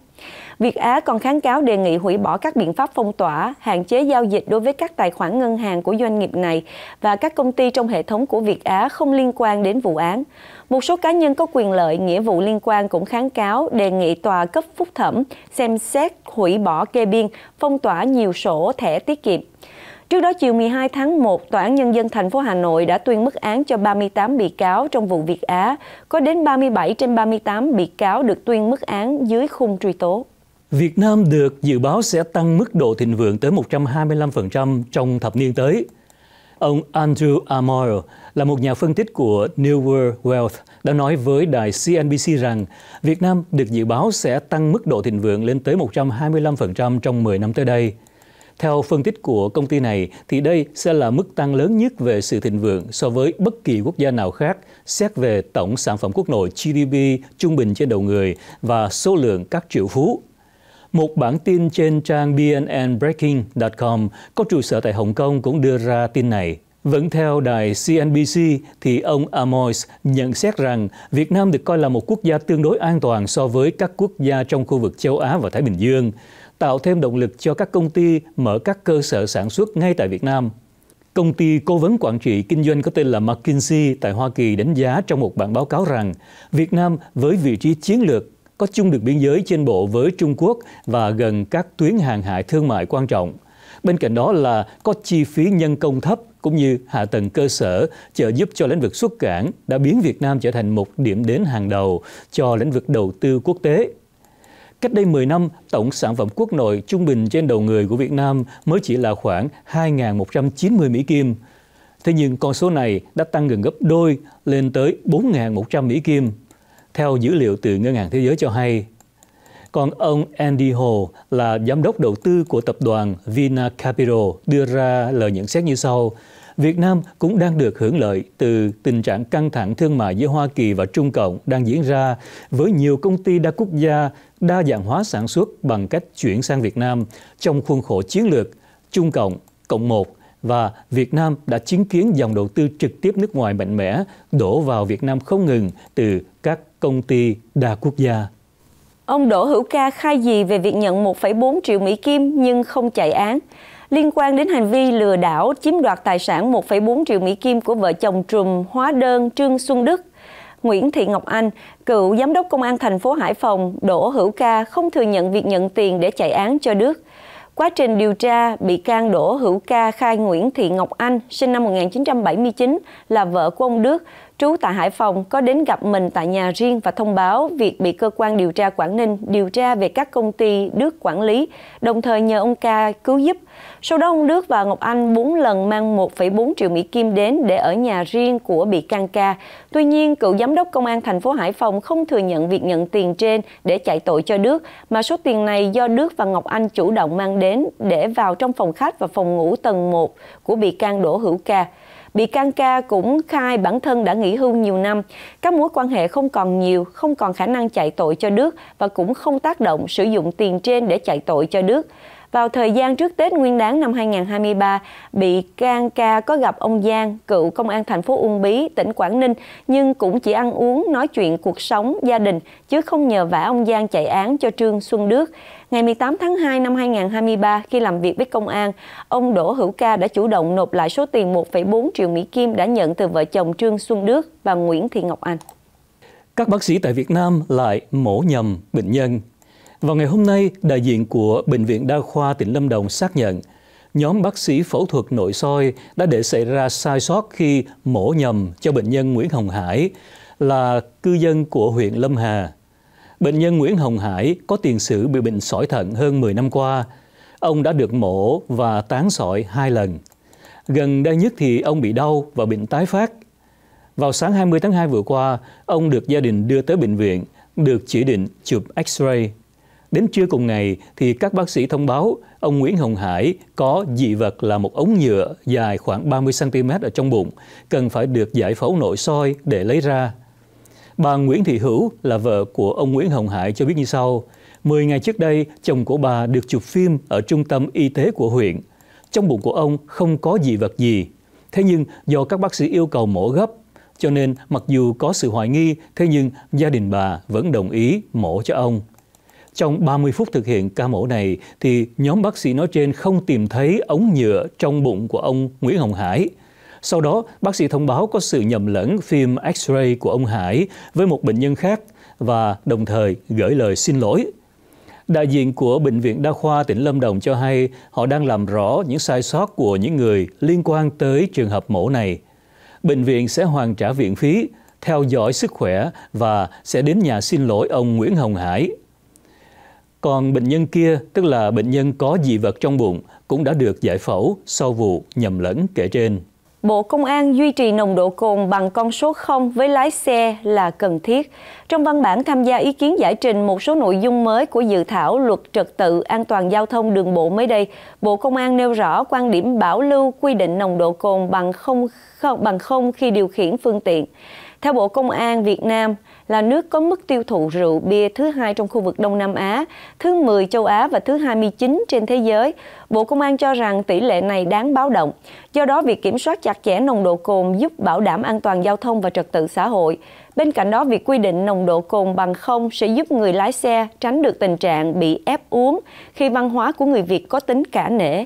Speaker 2: Việt Á còn kháng cáo đề nghị hủy bỏ các biện pháp phong tỏa, hạn chế giao dịch đối với các tài khoản ngân hàng của doanh nghiệp này và các công ty trong hệ thống của Việt Á không liên quan đến vụ án. Một số cá nhân có quyền lợi, nghĩa vụ liên quan cũng kháng cáo đề nghị tòa cấp phúc thẩm xem xét hủy bỏ kê biên, phong tỏa nhiều sổ thẻ tiết kiệm. Trước đó, chiều 12 tháng 1, Tòa án Nhân dân thành phố Hà Nội đã tuyên mức án cho 38 bị cáo trong vụ Việt Á. Có đến 37 trên 38 bị cáo được tuyên mức án dưới khung truy tố.
Speaker 1: Việt Nam được dự báo sẽ tăng mức độ thịnh vượng tới 125% trong thập niên tới. Ông Andrew Amor là một nhà phân tích của New World Wealth đã nói với đài CNBC rằng Việt Nam được dự báo sẽ tăng mức độ thịnh vượng lên tới 125% trong 10 năm tới đây – theo phân tích của công ty này, thì đây sẽ là mức tăng lớn nhất về sự thịnh vượng so với bất kỳ quốc gia nào khác xét về tổng sản phẩm quốc nội GDP trung bình trên đầu người và số lượng các triệu phú một bản tin trên trang bnnbreaking.com có trụ sở tại Hồng Kông cũng đưa ra tin này. Vẫn theo đài CNBC thì ông Amos nhận xét rằng Việt Nam được coi là một quốc gia tương đối an toàn so với các quốc gia trong khu vực châu Á và Thái Bình Dương tạo thêm động lực cho các công ty mở các cơ sở sản xuất ngay tại Việt Nam. Công ty cố vấn quản trị kinh doanh có tên là McKinsey tại Hoa Kỳ đánh giá trong một bản báo cáo rằng Việt Nam với vị trí chiến lược có chung được biên giới trên bộ với Trung Quốc và gần các tuyến hàng hải thương mại quan trọng. Bên cạnh đó là có chi phí nhân công thấp cũng như hạ tầng cơ sở trợ giúp cho lĩnh vực xuất cảng đã biến Việt Nam trở thành một điểm đến hàng đầu cho lĩnh vực đầu tư quốc tế Cách đây 10 năm, tổng sản phẩm quốc nội trung bình trên đầu người của Việt Nam mới chỉ là khoảng 2.190 Mỹ Kim. Thế nhưng con số này đã tăng gần gấp đôi lên tới 4.100 Mỹ Kim, theo dữ liệu từ Ngân hàng Thế giới cho hay. Còn ông Andy Ho là giám đốc đầu tư của tập đoàn Vina Capital đưa ra lời nhận xét như sau – Việt Nam cũng đang được hưởng lợi từ tình trạng căng thẳng thương mại giữa Hoa Kỳ và Trung Cộng đang diễn ra với nhiều công ty đa quốc gia đa dạng hóa sản xuất bằng cách chuyển sang Việt Nam trong khuôn khổ chiến lược Trung Cộng Cộng một và Việt Nam đã chứng kiến dòng đầu tư trực tiếp nước ngoài mạnh mẽ đổ vào Việt Nam không ngừng từ các công ty đa quốc gia.
Speaker 2: Ông Đỗ Hữu Ca khai gì về việc nhận 1,4 triệu Mỹ Kim nhưng không chạy án? liên quan đến hành vi lừa đảo chiếm đoạt tài sản 1,4 triệu Mỹ Kim của vợ chồng trùm hóa đơn Trương Xuân Đức. Nguyễn Thị Ngọc Anh, cựu giám đốc công an thành phố Hải Phòng, Đỗ Hữu Ca không thừa nhận việc nhận tiền để chạy án cho Đức. Quá trình điều tra, bị can Đỗ Hữu Ca khai Nguyễn Thị Ngọc Anh, sinh năm 1979, là vợ của ông Đức, trú tại Hải Phòng có đến gặp mình tại nhà riêng và thông báo việc bị cơ quan điều tra Quảng Ninh điều tra về các công ty Đức quản lý, đồng thời nhờ ông Ca cứu giúp. Sau đó ông Đức và Ngọc Anh 4 lần mang 1,4 triệu Mỹ Kim đến để ở nhà riêng của bị can Ca. Tuy nhiên, cựu giám đốc công an thành phố Hải Phòng không thừa nhận việc nhận tiền trên để chạy tội cho Đức, mà số tiền này do Đức và Ngọc Anh chủ động mang đến để vào trong phòng khách và phòng ngủ tầng 1 của bị can Đỗ Hữu Ca. Bị can ca cũng khai bản thân đã nghỉ hưu nhiều năm, các mối quan hệ không còn nhiều, không còn khả năng chạy tội cho Đức và cũng không tác động sử dụng tiền trên để chạy tội cho Đức. Vào thời gian trước Tết Nguyên đán năm 2023, bị can ca có gặp ông Giang, cựu công an thành phố Uông Bí, tỉnh Quảng Ninh, nhưng cũng chỉ ăn uống, nói chuyện cuộc sống, gia đình, chứ không nhờ vả ông Giang chạy án cho Trương Xuân Đức. Ngày 18 tháng 2 năm 2023, khi làm việc với công an, ông Đỗ Hữu Ca đã chủ động nộp lại số tiền 1,4 triệu Mỹ Kim đã nhận từ vợ chồng Trương Xuân Đức và Nguyễn Thị Ngọc Anh.
Speaker 1: Các bác sĩ tại Việt Nam lại mổ nhầm bệnh nhân vào ngày hôm nay, đại diện của Bệnh viện Đa khoa tỉnh Lâm Đồng xác nhận, nhóm bác sĩ phẫu thuật nội soi đã để xảy ra sai sót khi mổ nhầm cho bệnh nhân Nguyễn Hồng Hải là cư dân của huyện Lâm Hà. Bệnh nhân Nguyễn Hồng Hải có tiền sử bị bệnh sỏi thận hơn 10 năm qua. Ông đã được mổ và tán sỏi hai lần. Gần đây nhất thì ông bị đau và bệnh tái phát. Vào sáng 20 tháng 2 vừa qua, ông được gia đình đưa tới bệnh viện, được chỉ định chụp X-ray Đến trưa cùng ngày thì các bác sĩ thông báo ông Nguyễn Hồng Hải có dị vật là một ống nhựa dài khoảng 30 cm ở trong bụng, cần phải được giải phẫu nội soi để lấy ra. Bà Nguyễn Thị Hữu là vợ của ông Nguyễn Hồng Hải cho biết như sau. 10 ngày trước đây, chồng của bà được chụp phim ở trung tâm y tế của huyện. Trong bụng của ông không có dị vật gì. Thế nhưng do các bác sĩ yêu cầu mổ gấp, cho nên mặc dù có sự hoài nghi, thế nhưng gia đình bà vẫn đồng ý mổ cho ông. Trong 30 phút thực hiện ca mổ này, thì nhóm bác sĩ nói trên không tìm thấy ống nhựa trong bụng của ông Nguyễn Hồng Hải. Sau đó, bác sĩ thông báo có sự nhầm lẫn phim X-ray của ông Hải với một bệnh nhân khác và đồng thời gửi lời xin lỗi. Đại diện của Bệnh viện Đa khoa tỉnh Lâm Đồng cho hay họ đang làm rõ những sai sót của những người liên quan tới trường hợp mổ này. Bệnh viện sẽ hoàn trả viện phí, theo dõi sức khỏe và sẽ đến nhà xin lỗi ông Nguyễn Hồng Hải. Còn bệnh nhân kia, tức là bệnh nhân có dị vật trong bụng, cũng đã được giải phẫu sau vụ nhầm lẫn kể trên.
Speaker 2: Bộ Công an duy trì nồng độ cồn bằng con số 0 với lái xe là cần thiết. Trong văn bản tham gia ý kiến giải trình một số nội dung mới của dự thảo luật trật tự an toàn giao thông đường bộ mới đây, Bộ Công an nêu rõ quan điểm bảo lưu quy định nồng độ cồn bằng không, bằng không khi điều khiển phương tiện. Theo Bộ Công an Việt Nam, là nước có mức tiêu thụ rượu bia thứ hai trong khu vực Đông Nam Á, thứ 10 châu Á và thứ 29 trên thế giới. Bộ Công an cho rằng tỷ lệ này đáng báo động. Do đó, việc kiểm soát chặt chẽ nồng độ cồn giúp bảo đảm an toàn giao thông và trật tự xã hội. Bên cạnh đó, việc quy định nồng độ cồn bằng không sẽ giúp người lái xe tránh được tình trạng bị ép uống khi văn hóa của người Việt có tính cả nể.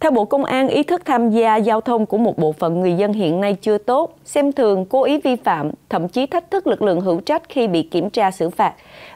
Speaker 2: Theo Bộ Công an, ý thức tham gia giao thông của một bộ phận người dân hiện nay chưa tốt, xem thường, cố ý vi phạm, thậm chí thách thức lực lượng hữu trách khi bị kiểm tra xử phạt.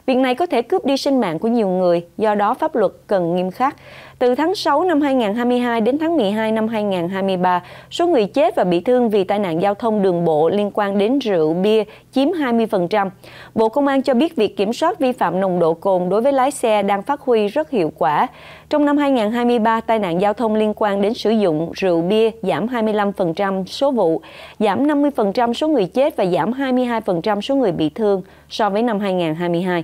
Speaker 2: Việc này có thể cướp đi sinh mạng của nhiều người, do đó pháp luật cần nghiêm khắc. Từ tháng 6 năm 2022 đến tháng 12 năm 2023, số người chết và bị thương vì tai nạn giao thông đường bộ liên quan đến rượu bia chiếm 20%. Bộ Công an cho biết việc kiểm soát vi phạm nồng độ cồn đối với lái xe đang phát huy rất hiệu quả. Trong năm 2023, tai nạn giao thông liên quan đến sử dụng rượu bia giảm 25% số vụ, giảm 50% số người chết và giảm 22% số người bị thương so với năm 2022.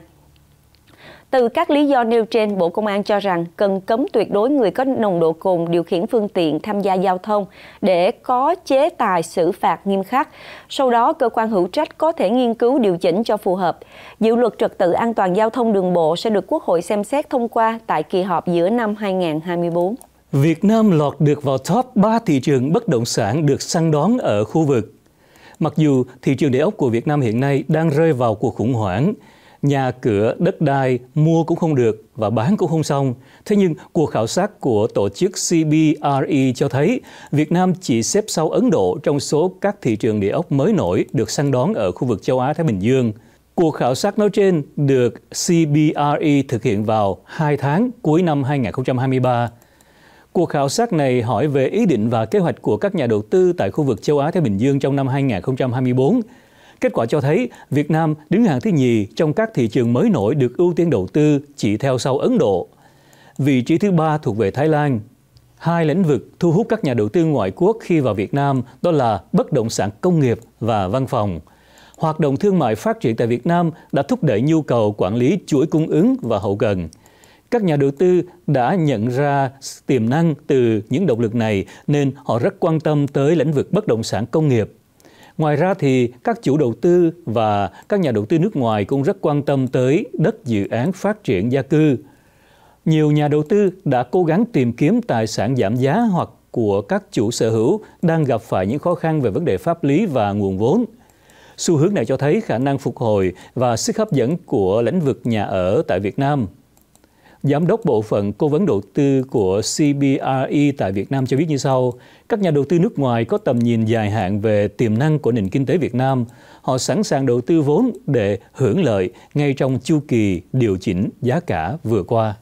Speaker 2: Từ các lý do nêu trên, Bộ Công an cho rằng cần cấm tuyệt đối người có nồng độ cồn điều khiển phương tiện tham gia giao thông để có chế tài xử phạt nghiêm khắc. Sau đó, cơ quan hữu trách có thể nghiên cứu điều chỉnh cho phù hợp. Dự luật trật tự an toàn giao thông đường bộ sẽ được Quốc hội xem xét thông qua tại kỳ họp giữa năm 2024.
Speaker 1: Việt Nam lọt được vào top 3 thị trường bất động sản được săn đón ở khu vực. Mặc dù thị trường địa ốc của Việt Nam hiện nay đang rơi vào cuộc khủng hoảng, nhà cửa, đất đai mua cũng không được và bán cũng không xong. Thế nhưng cuộc khảo sát của tổ chức CBRE cho thấy Việt Nam chỉ xếp sau Ấn Độ trong số các thị trường địa ốc mới nổi được săn đón ở khu vực châu Á Thái Bình Dương. Cuộc khảo sát nói trên được CBRE thực hiện vào 2 tháng cuối năm 2023. Cuộc khảo sát này hỏi về ý định và kế hoạch của các nhà đầu tư tại khu vực châu Á Thái Bình Dương trong năm 2024 Kết quả cho thấy Việt Nam đứng hàng thứ nhì trong các thị trường mới nổi được ưu tiên đầu tư chỉ theo sau Ấn Độ. Vị trí thứ ba thuộc về Thái Lan. Hai lĩnh vực thu hút các nhà đầu tư ngoại quốc khi vào Việt Nam đó là bất động sản công nghiệp và văn phòng. Hoạt động thương mại phát triển tại Việt Nam đã thúc đẩy nhu cầu quản lý chuỗi cung ứng và hậu cần các nhà đầu tư đã nhận ra tiềm năng từ những động lực này nên họ rất quan tâm tới lĩnh vực bất động sản công nghiệp Ngoài ra thì các chủ đầu tư và các nhà đầu tư nước ngoài cũng rất quan tâm tới đất dự án phát triển gia cư. Nhiều nhà đầu tư đã cố gắng tìm kiếm tài sản giảm giá hoặc của các chủ sở hữu đang gặp phải những khó khăn về vấn đề pháp lý và nguồn vốn. Xu hướng này cho thấy khả năng phục hồi và sức hấp dẫn của lĩnh vực nhà ở tại Việt Nam. Giám đốc Bộ phận Cố vấn Đầu tư của CBRE tại Việt Nam cho biết như sau, các nhà đầu tư nước ngoài có tầm nhìn dài hạn về tiềm năng của nền kinh tế Việt Nam. Họ sẵn sàng đầu tư vốn để hưởng lợi ngay trong chu kỳ điều chỉnh giá cả vừa qua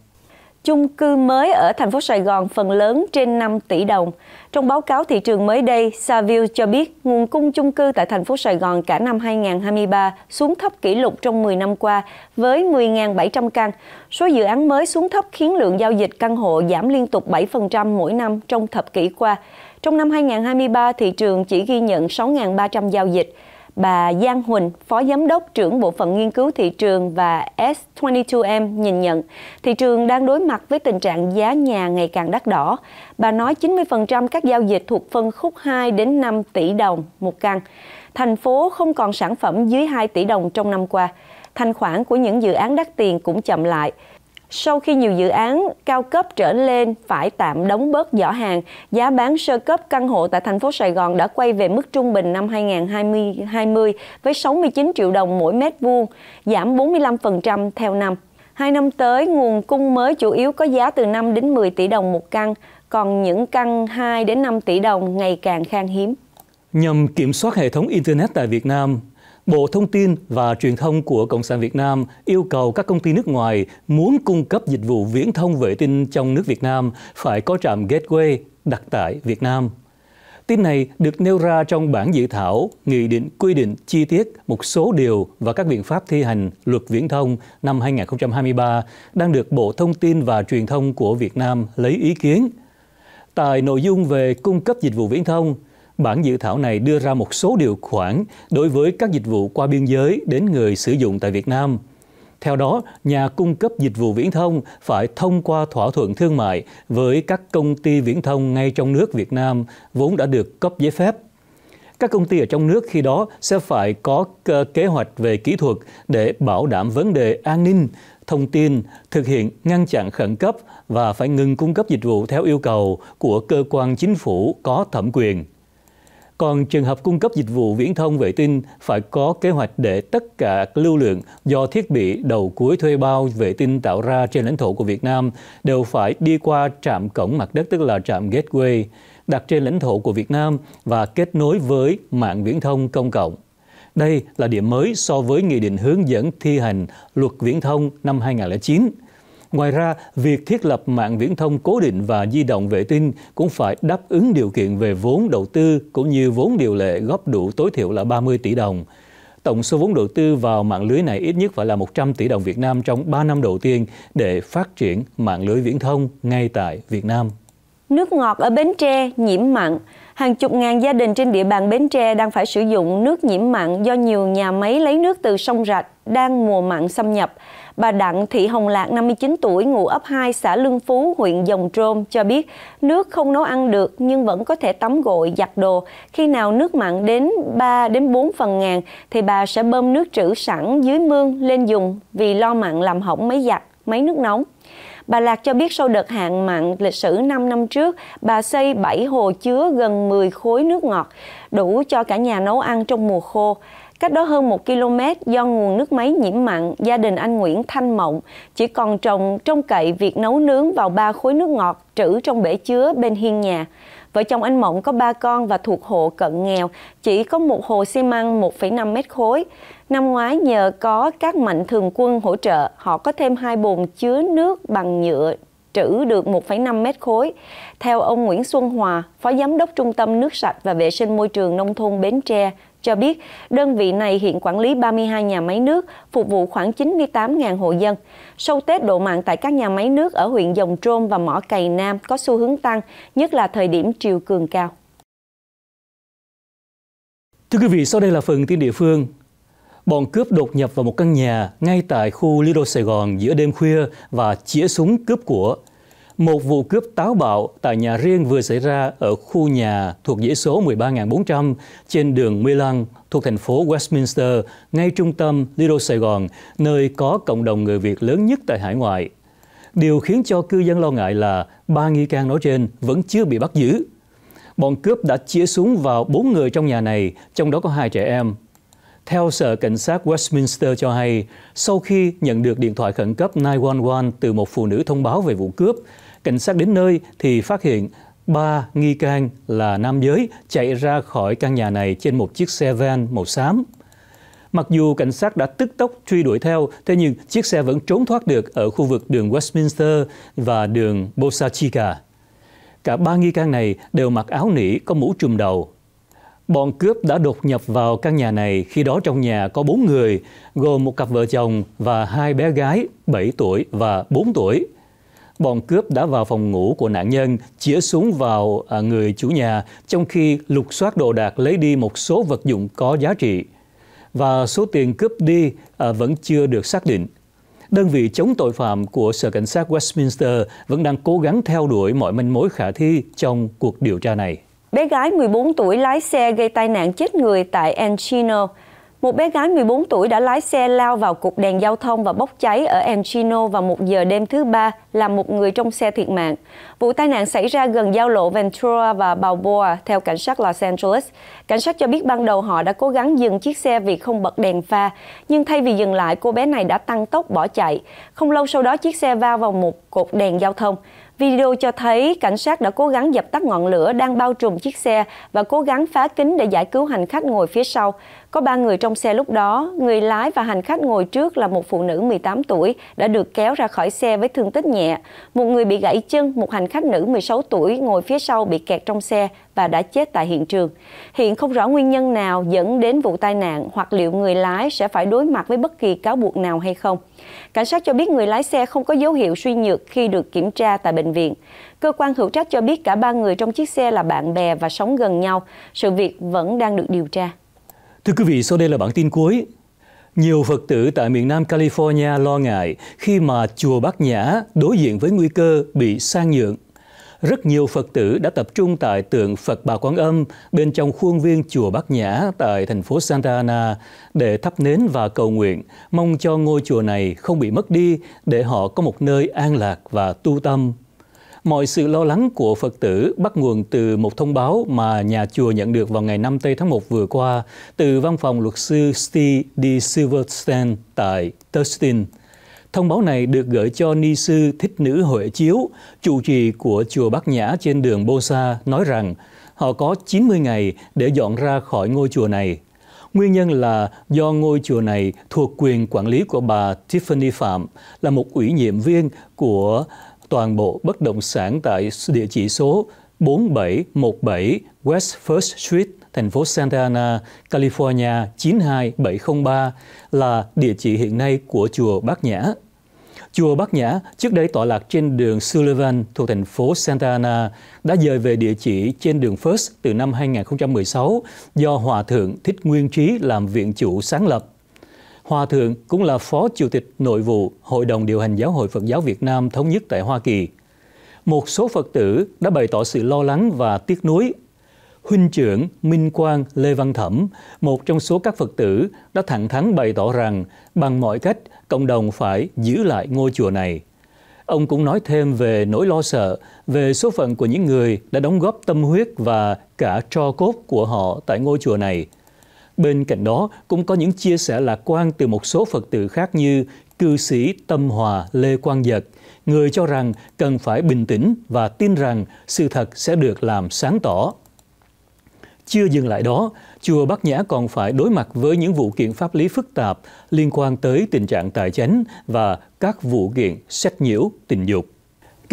Speaker 2: chung cư mới ở thành phố Sài Gòn phần lớn trên 5 tỷ đồng. Trong báo cáo thị trường mới đây, Saville cho biết nguồn cung chung cư tại thành phố Sài Gòn cả năm 2023 xuống thấp kỷ lục trong 10 năm qua với 10.700 căn. Số dự án mới xuống thấp khiến lượng giao dịch căn hộ giảm liên tục 7% mỗi năm trong thập kỷ qua. Trong năm 2023, thị trường chỉ ghi nhận 6.300 giao dịch, Bà Giang Huỳnh, Phó Giám đốc trưởng Bộ phận Nghiên cứu Thị trường và S22M nhìn nhận, thị trường đang đối mặt với tình trạng giá nhà ngày càng đắt đỏ. Bà nói 90% các giao dịch thuộc phân khúc 2 đến 5 tỷ đồng một căn. Thành phố không còn sản phẩm dưới 2 tỷ đồng trong năm qua. Thanh khoản của những dự án đắt tiền cũng chậm lại sau khi nhiều dự án cao cấp trở lên phải tạm đóng bớt giỏ hàng, giá bán sơ cấp căn hộ tại thành phố Sài Gòn đã quay về mức trung bình năm 2020 với 69 triệu đồng mỗi mét vuông, giảm 45% theo năm. Hai năm tới, nguồn cung mới chủ yếu có giá từ 5 đến 10 tỷ đồng một căn, còn những căn 2 đến 5 tỷ đồng ngày càng khan hiếm.
Speaker 1: Nhằm kiểm soát hệ thống Internet tại Việt Nam, Bộ Thông tin và Truyền thông của Cộng sản Việt Nam yêu cầu các công ty nước ngoài muốn cung cấp dịch vụ viễn thông vệ tinh trong nước Việt Nam phải có trạm gateway đặt tại Việt Nam. Tin này được nêu ra trong bản dự thảo Nghị định quy định chi tiết một số điều và các biện pháp thi hành luật viễn thông năm 2023 đang được Bộ Thông tin và Truyền thông của Việt Nam lấy ý kiến. Tại nội dung về cung cấp dịch vụ viễn thông, Bản dự thảo này đưa ra một số điều khoản đối với các dịch vụ qua biên giới đến người sử dụng tại Việt Nam. Theo đó, nhà cung cấp dịch vụ viễn thông phải thông qua thỏa thuận thương mại với các công ty viễn thông ngay trong nước Việt Nam vốn đã được cấp giấy phép. Các công ty ở trong nước khi đó sẽ phải có kế hoạch về kỹ thuật để bảo đảm vấn đề an ninh, thông tin, thực hiện ngăn chặn khẩn cấp và phải ngừng cung cấp dịch vụ theo yêu cầu của cơ quan chính phủ có thẩm quyền. Còn trường hợp cung cấp dịch vụ viễn thông vệ tinh phải có kế hoạch để tất cả lưu lượng do thiết bị đầu cuối thuê bao vệ tinh tạo ra trên lãnh thổ của Việt Nam đều phải đi qua trạm cổng mặt đất tức là trạm gateway đặt trên lãnh thổ của Việt Nam và kết nối với mạng viễn thông công cộng. Đây là điểm mới so với Nghị định hướng dẫn thi hành luật viễn thông năm 2009 Ngoài ra, việc thiết lập mạng viễn thông cố định và di động vệ tinh cũng phải đáp ứng điều kiện về vốn đầu tư cũng như vốn điều lệ góp đủ tối thiểu là 30 tỷ đồng. Tổng số vốn đầu tư vào mạng lưới này ít nhất phải là 100 tỷ đồng Việt Nam trong 3 năm đầu tiên để phát triển mạng lưới viễn thông ngay tại Việt Nam.
Speaker 2: Nước ngọt ở Bến Tre nhiễm mặn. Hàng chục ngàn gia đình trên địa bàn Bến Tre đang phải sử dụng nước nhiễm mặn do nhiều nhà máy lấy nước từ sông Rạch đang mùa mặn xâm nhập. Bà Đặng Thị Hồng Lạc, 59 tuổi, ngụ ấp 2, xã Lương Phú, huyện Dòng Trôm, cho biết nước không nấu ăn được nhưng vẫn có thể tắm gội, giặt đồ. Khi nào nước mặn đến 3 đến 4 phần ngàn thì bà sẽ bơm nước trữ sẵn dưới mương lên dùng vì lo mặn làm hỏng máy giặt, máy nước nóng. Bà Lạc cho biết sau đợt hạn mặn lịch sử 5 năm trước, bà xây 7 hồ chứa gần 10 khối nước ngọt, đủ cho cả nhà nấu ăn trong mùa khô. Cách đó hơn 1 km do nguồn nước máy nhiễm mặn, gia đình anh Nguyễn Thanh Mộng chỉ còn trồng trông cậy việc nấu nướng vào ba khối nước ngọt trữ trong bể chứa bên hiên nhà. Vợ chồng anh Mộng có ba con và thuộc hộ cận nghèo, chỉ có một hồ xi măng 1,5 mét khối. Năm ngoái nhờ có các mạnh thường quân hỗ trợ, họ có thêm hai bồn chứa nước bằng nhựa trữ được 1,5 mét khối. Theo ông Nguyễn Xuân Hòa, Phó Giám đốc Trung tâm Nước sạch và Vệ sinh Môi trường Nông thôn Bến Tre, cho biết đơn vị này hiện quản lý 32 nhà máy nước, phục vụ khoảng 98.000 hộ dân. Sau Tết độ mặn tại các nhà máy nước ở huyện Dòng Trôm và Mỏ Cày Nam có xu hướng tăng, nhất là thời điểm triều cường cao.
Speaker 1: Thưa quý vị, sau đây là phần tin địa phương. Bọn cướp đột nhập vào một căn nhà ngay tại khu Lido Sài Gòn giữa đêm khuya và chĩa súng cướp của. Một vụ cướp táo bạo tại nhà riêng vừa xảy ra ở khu nhà thuộc dãy số 13.400 trên đường Milan thuộc thành phố Westminster, ngay trung tâm Little Sài Gòn, nơi có cộng đồng người Việt lớn nhất tại hải ngoại. Điều khiến cho cư dân lo ngại là ba nghi can nói trên vẫn chưa bị bắt giữ. Bọn cướp đã chĩa súng vào bốn người trong nhà này, trong đó có hai trẻ em. Theo Sở Cảnh sát Westminster cho hay, sau khi nhận được điện thoại khẩn cấp 911 từ một phụ nữ thông báo về vụ cướp, Cảnh sát đến nơi thì phát hiện ba nghi can là nam giới chạy ra khỏi căn nhà này trên một chiếc xe van màu xám. Mặc dù cảnh sát đã tức tốc truy đuổi theo, thế nhưng chiếc xe vẫn trốn thoát được ở khu vực đường Westminster và đường Bosachica. Cả ba nghi can này đều mặc áo nỉ có mũ trùm đầu. Bọn cướp đã đột nhập vào căn nhà này khi đó trong nhà có bốn người, gồm một cặp vợ chồng và hai bé gái 7 tuổi và 4 tuổi bọn cướp đã vào phòng ngủ của nạn nhân, chĩa súng vào à, người chủ nhà, trong khi lục soát đồ đạc lấy đi một số vật dụng có giá trị. Và số tiền cướp đi à, vẫn chưa được xác định. Đơn vị chống tội phạm của Sở Cảnh sát Westminster vẫn đang cố gắng theo đuổi mọi manh mối khả thi trong cuộc điều tra này.
Speaker 2: Bé gái 14 tuổi lái xe gây tai nạn chết người tại Encino, một bé gái 14 tuổi đã lái xe lao vào cục đèn giao thông và bốc cháy ở Encino vào một giờ đêm thứ ba, làm một người trong xe thiệt mạng. Vụ tai nạn xảy ra gần giao lộ Ventura và Balboa, theo cảnh sát Los Angeles. Cảnh sát cho biết ban đầu họ đã cố gắng dừng chiếc xe vì không bật đèn pha, nhưng thay vì dừng lại, cô bé này đã tăng tốc bỏ chạy. Không lâu sau đó, chiếc xe va vào một cột đèn giao thông. Video cho thấy cảnh sát đã cố gắng dập tắt ngọn lửa đang bao trùm chiếc xe và cố gắng phá kính để giải cứu hành khách ngồi phía sau. Có 3 người trong xe lúc đó, người lái và hành khách ngồi trước là một phụ nữ 18 tuổi đã được kéo ra khỏi xe với thương tích nhẹ. Một người bị gãy chân, một hành khách nữ 16 tuổi ngồi phía sau bị kẹt trong xe và đã chết tại hiện trường. Hiện không rõ nguyên nhân nào dẫn đến vụ tai nạn hoặc liệu người lái sẽ phải đối mặt với bất kỳ cáo buộc nào hay không. Cảnh sát cho biết người lái xe không có dấu hiệu suy nhược khi được kiểm tra tại bệnh viện. Cơ quan hữu trách cho biết cả ba người trong chiếc xe là bạn bè và sống gần nhau. Sự việc vẫn đang được điều tra.
Speaker 1: Thưa quý vị, sau đây là bản tin cuối. Nhiều Phật tử tại miền Nam California lo ngại khi mà chùa Bát Nhã đối diện với nguy cơ bị sang nhượng. Rất nhiều Phật tử đã tập trung tại tượng Phật Bà Quan Âm bên trong khuôn viên chùa Bát Nhã tại thành phố Santa Ana để thắp nến và cầu nguyện, mong cho ngôi chùa này không bị mất đi để họ có một nơi an lạc và tu tâm Mọi sự lo lắng của Phật tử bắt nguồn từ một thông báo mà nhà chùa nhận được vào ngày 5 tây tháng 1 vừa qua từ văn phòng luật sư Steve D. Silverstein tại Thurston. Thông báo này được gửi cho ni sư Thích Nữ Huệ Chiếu, trụ trì của chùa Bát Nhã trên đường Bô Sa, nói rằng họ có 90 ngày để dọn ra khỏi ngôi chùa này. Nguyên nhân là do ngôi chùa này thuộc quyền quản lý của bà Tiffany Phạm, là một ủy nhiệm viên của toàn bộ bất động sản tại địa chỉ số 4717 West First Street, thành phố Santa Ana, California 92703 là địa chỉ hiện nay của chùa Bát Nhã. Chùa Bát Nhã trước đây tọa lạc trên đường Sullivan thuộc thành phố Santa Ana đã dời về địa chỉ trên đường First từ năm 2016 do Hòa Thượng Thích Nguyên Trí làm viện chủ sáng lập. Hòa thượng cũng là Phó Chủ tịch Nội vụ Hội đồng điều hành Giáo hội Phật giáo Việt Nam thống nhất tại Hoa Kỳ. Một số Phật tử đã bày tỏ sự lo lắng và tiếc nuối. Huynh trưởng Minh Quang Lê Văn Thẩm, một trong số các Phật tử, đã thẳng thắn bày tỏ rằng bằng mọi cách cộng đồng phải giữ lại ngôi chùa này. Ông cũng nói thêm về nỗi lo sợ về số phận của những người đã đóng góp tâm huyết và cả tro cốt của họ tại ngôi chùa này – Bên cạnh đó, cũng có những chia sẻ lạc quan từ một số Phật tử khác như cư sĩ Tâm Hòa Lê Quang Giật, người cho rằng cần phải bình tĩnh và tin rằng sự thật sẽ được làm sáng tỏ. Chưa dừng lại đó, chùa Bắc Nhã còn phải đối mặt với những vụ kiện pháp lý phức tạp liên quan tới tình trạng tài chánh và các vụ kiện sách nhiễu tình dục.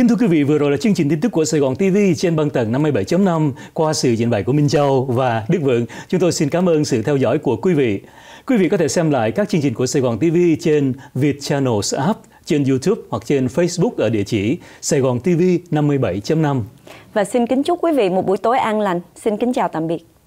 Speaker 1: Kính thưa quý vị, vừa rồi là chương trình tin tức của Sài Gòn TV trên băng tầng 57.5 qua sự trình bày của Minh Châu và Đức Vượng. Chúng tôi xin cảm ơn sự theo dõi của quý vị. Quý vị có thể xem lại các chương trình của Sài Gòn TV trên Việt Channels app, trên YouTube hoặc trên Facebook ở địa chỉ Sài Gòn TV 57.5.
Speaker 2: Và xin kính chúc quý vị một buổi tối an lành. Xin kính chào tạm biệt.